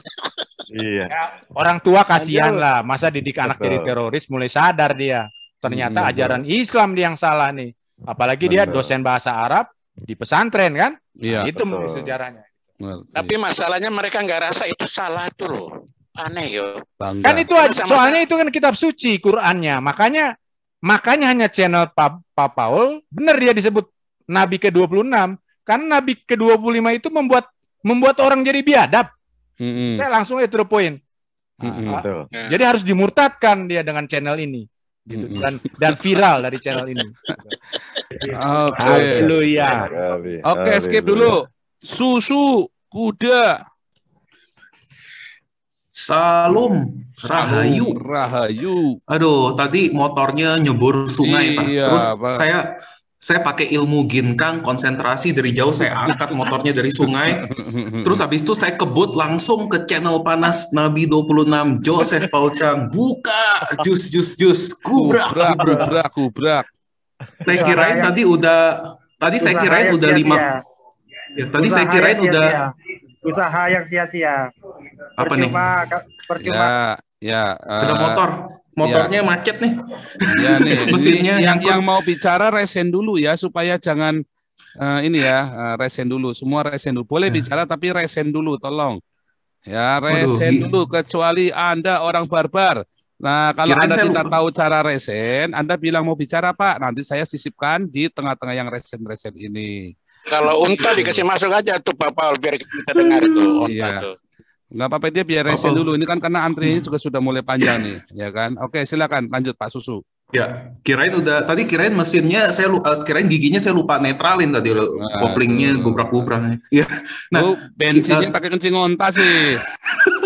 Iya. Ya, orang tua kasihan lah, masa didik Betul. anak jadi teroris mulai sadar dia. Ternyata hmm, ajaran Islam dia yang salah nih. Apalagi betul. dia dosen bahasa Arab di pesantren kan? Nah, iya. itu betul. sejarahnya. Merti. Tapi masalahnya mereka nggak rasa itu salah tuh loh. Aneh yo. Bangga. Kan itu aja, soalnya itu kan kitab suci Qur'annya. Makanya makanya hanya channel Pak pa Paul benar dia disebut nabi ke-26 kan Nabi ke-25 itu membuat membuat orang jadi biadab. Mm-hmm. Saya langsung itu poin. Mm-hmm, nah, ah. jadi harus dimurtadkan dia dengan channel ini gitu mm-hmm. dan dan viral dari channel ini. Oke. Okay. Oke, skip dulu. Susu kuda. Salum Rahayu. Rahayu. Aduh, tadi motornya nyebur sungai, iya, Pak. Terus Pak. saya saya pakai ilmu ginkang, konsentrasi dari jauh saya angkat motornya dari sungai. Terus habis itu saya kebut langsung ke channel panas Nabi 26 Joseph Paul Paucang. Buka jus jus jus kubrak kubrak kubrak. kubrak. Saya kirain tadi udah tadi usaha saya kirain udah lima. Ya, tadi usaha saya kirain sia -sia. udah usaha yang sia-sia. Apa nih? Percuma ya. Ya. Uh, Ada eh, motor. Ya. Motornya ya. macet nih. Ya nih. Mesinnya yang, yang mau bicara resen dulu ya supaya jangan uh, ini ya uh, resen dulu. Semua resen dulu. Boleh ya. bicara tapi resen dulu, tolong. Ya resen Waduh, dulu iya. kecuali anda orang barbar. Nah kalau Kira anda saya... tidak tahu cara resen, anda bilang mau bicara pak, nanti saya sisipkan di tengah-tengah yang resen-resen ini. Kalau unta dikasih masuk aja tuh Bapak biar kita dengar itu iya. unta iya. tuh. Enggak apa-apa dia biar resin oh, oh. dulu. Ini kan karena antrinya juga sudah mulai panjang nih, ya kan? Oke, silakan lanjut Pak Susu. Ya, kirain udah tadi kirain mesinnya saya lupa, eh, kirain giginya saya lupa netralin tadi nah, koplingnya gobrak-gobraknya. Ya. Nah, bensinnya eh, pakai kencing onta sih.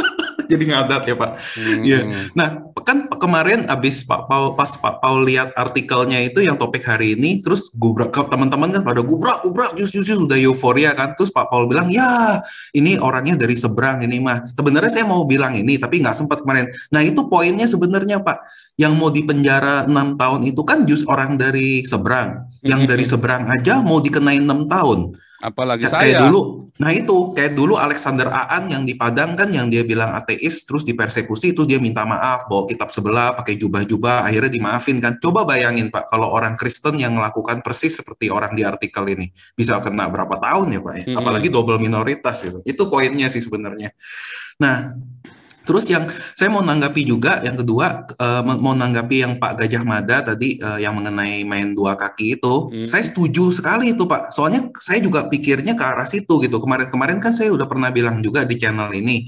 jadi ngadat ya Pak. Hmm. Iya. Hmm. Ya. Nah, kan kemarin abis Pak Paul pas Pak Paul lihat artikelnya itu yang topik hari ini, terus gubrak teman-teman kan pada gubrak gubrak jus jus jus udah euforia kan. Terus Pak Paul bilang, "Ya, ini orangnya dari seberang ini mah." Sebenarnya saya mau bilang ini tapi nggak sempat kemarin. Nah, itu poinnya sebenarnya Pak. Yang mau dipenjara enam tahun itu kan jus orang dari seberang. Yang hmm. dari seberang aja mau dikenain enam tahun. Apalagi kayak saya. Kayak dulu, nah itu kayak dulu Alexander Aan yang di Padang kan yang dia bilang ateis terus dipersekusi itu dia minta maaf bawa kitab sebelah pakai jubah-jubah akhirnya dimaafin kan. Coba bayangin Pak kalau orang Kristen yang melakukan persis seperti orang di artikel ini bisa kena berapa tahun ya Pak ya. Hmm. Apalagi double minoritas gitu. Itu poinnya sih sebenarnya. Nah, Terus yang saya mau nanggapi juga yang kedua uh, mau nanggapi yang Pak Gajah Mada tadi uh, yang mengenai main dua kaki itu, hmm. saya setuju sekali itu Pak. Soalnya saya juga pikirnya ke arah situ gitu. Kemarin-kemarin kan saya udah pernah bilang juga di channel ini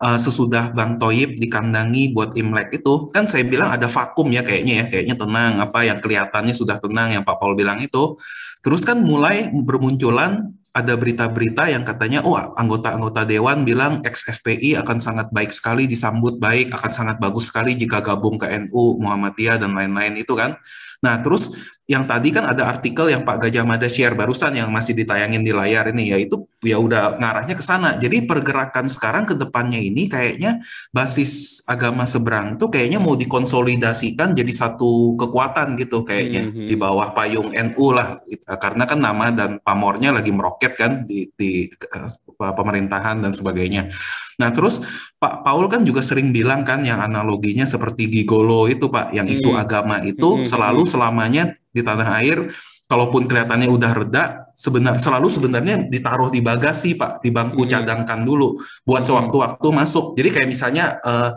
uh, sesudah Bang Toyib dikandangi buat Imlek itu, kan saya bilang ada vakum ya kayaknya ya, kayaknya tenang apa yang kelihatannya sudah tenang yang Pak Paul bilang itu. Terus kan mulai bermunculan ada berita-berita yang katanya, oh anggota-anggota dewan bilang XFPI akan sangat baik sekali, disambut baik, akan sangat bagus sekali jika gabung ke NU, Muhammadiyah, dan lain-lain itu kan. Nah, terus yang tadi kan ada artikel yang Pak Gajah Mada share barusan yang masih ditayangin di layar ini yaitu ya udah ngarahnya ke sana. Jadi pergerakan sekarang ke depannya ini kayaknya basis agama seberang tuh kayaknya mau dikonsolidasikan jadi satu kekuatan gitu kayaknya mm-hmm. di bawah payung NU lah karena kan nama dan pamornya lagi meroket kan di, di eh, pemerintahan dan sebagainya. Nah, terus Pak Paul kan juga sering bilang kan yang analoginya seperti gigolo itu Pak, yang isu hmm. agama itu hmm. hmm selalu hmm. selamanya di tanah air, kalaupun kelihatannya udah reda, sebenar selalu sebenarnya ditaruh di bagasi Pak, di bangku hmm. cadangkan dulu buat hmm. sewaktu-waktu masuk. Jadi kayak misalnya uh,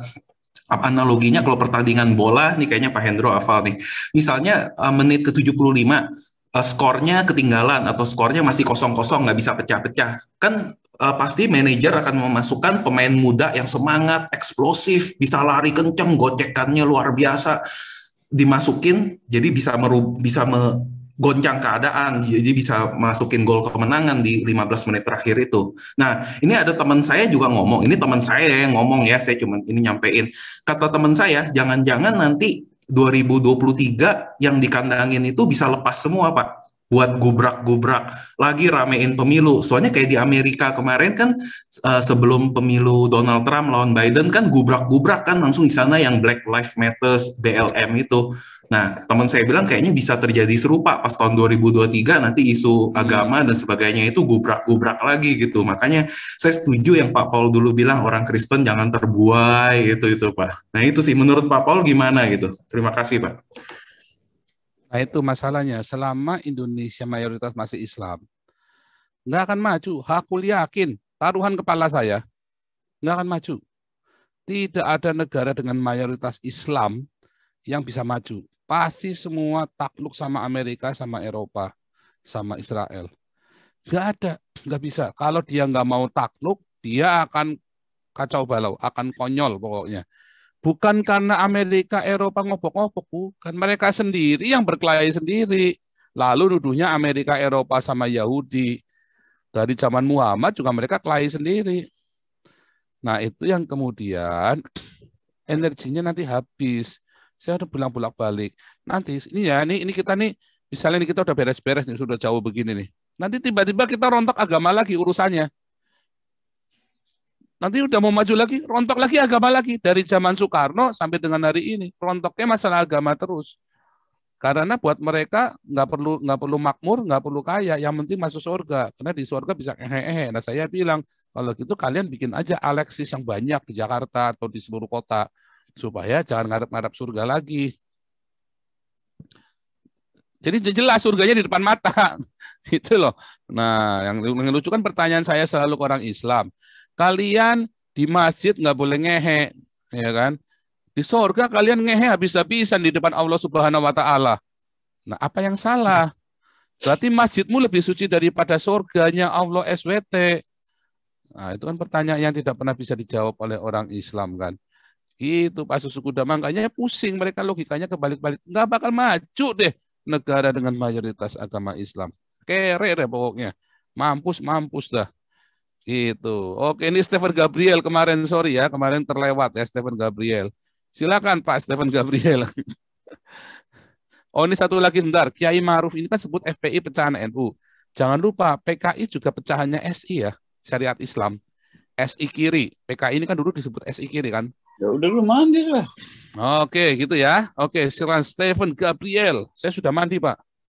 analoginya kalau pertandingan bola nih kayaknya Pak Hendro afal nih. Misalnya uh, menit ke-75 uh, eh, skornya ketinggalan atau skornya masih kosong-kosong nggak bisa pecah-pecah. Kan uh, pasti manajer akan memasukkan pemain muda yang semangat, eksplosif, bisa lari kenceng, gocekannya luar biasa dimasukin jadi bisa merub, bisa menggoncang keadaan jadi bisa masukin gol kemenangan di 15 menit terakhir itu. Nah, ini ada teman saya juga ngomong, ini teman saya yang ngomong ya, saya cuma ini nyampein. Kata teman saya, jangan-jangan nanti 2023 yang dikandangin itu bisa lepas semua, Pak buat gubrak-gubrak lagi ramein pemilu. Soalnya kayak di Amerika kemarin kan uh, sebelum pemilu Donald Trump lawan Biden kan gubrak-gubrak kan langsung di sana yang Black Lives Matters BLM itu. Nah, teman saya bilang kayaknya bisa terjadi serupa pas tahun 2023 nanti isu agama hmm. dan sebagainya itu gubrak-gubrak lagi gitu. Makanya saya setuju yang Pak Paul dulu bilang orang Kristen jangan terbuai gitu itu Pak. Nah, itu sih menurut Pak Paul gimana gitu. Terima kasih Pak. Nah itu masalahnya, selama Indonesia mayoritas masih Islam, nggak akan maju. Aku yakin, taruhan kepala saya, nggak akan maju. Tidak ada negara dengan mayoritas Islam yang bisa maju. Pasti semua takluk sama Amerika, sama Eropa, sama Israel. Nggak ada, nggak bisa. Kalau dia nggak mau takluk, dia akan kacau balau, akan konyol pokoknya. Bukan karena Amerika, Eropa ngobok-ngobok, bukan. Mereka sendiri yang berkelahi sendiri. Lalu nuduhnya Amerika, Eropa sama Yahudi. Dari zaman Muhammad juga mereka kelahi sendiri. Nah itu yang kemudian energinya nanti habis. Saya udah bilang bolak-balik. Nanti ini ya, ini, ini kita nih, misalnya ini kita udah beres-beres nih, sudah jauh begini nih. Nanti tiba-tiba kita rontok agama lagi urusannya. Nanti udah mau maju lagi, rontok lagi agama lagi. Dari zaman Soekarno sampai dengan hari ini, rontoknya masalah agama terus. Karena buat mereka nggak perlu nggak perlu makmur, nggak perlu kaya, yang penting masuk surga. Karena di surga bisa hehehe. Nah saya bilang kalau gitu kalian bikin aja Alexis yang banyak di Jakarta atau di seluruh kota supaya jangan ngarep-ngarep surga lagi. Jadi jelas surganya di depan mata. Gitu loh. Nah, yang, yang lucu kan pertanyaan saya selalu ke orang Islam. Kalian di masjid nggak boleh ngehe, ya kan? Di sorga kalian ngehe habis-habisan di depan Allah Subhanahu wa taala. Nah, apa yang salah? Berarti masjidmu lebih suci daripada surganya Allah SWT. Nah, itu kan pertanyaan yang tidak pernah bisa dijawab oleh orang Islam kan. Gitu Pak suku Kuda. Makanya pusing mereka logikanya kebalik-balik. Nggak bakal maju deh negara dengan mayoritas agama Islam. Kere deh pokoknya. Mampus-mampus dah. Itu. Oke, ini Stephen Gabriel kemarin sorry ya, kemarin terlewat ya Stephen Gabriel. Silakan Pak Stephen Gabriel. oh, ini satu lagi bentar. Kiai Maruf ini kan sebut FPI pecahan NU. Jangan lupa PKI juga pecahannya SI ya, Syariat Islam. SI kiri. PKI ini kan dulu disebut SI kiri kan? Ya udah lu mandi lah. Oke, gitu ya. Oke, silakan Stephen Gabriel. Saya sudah mandi, Pak.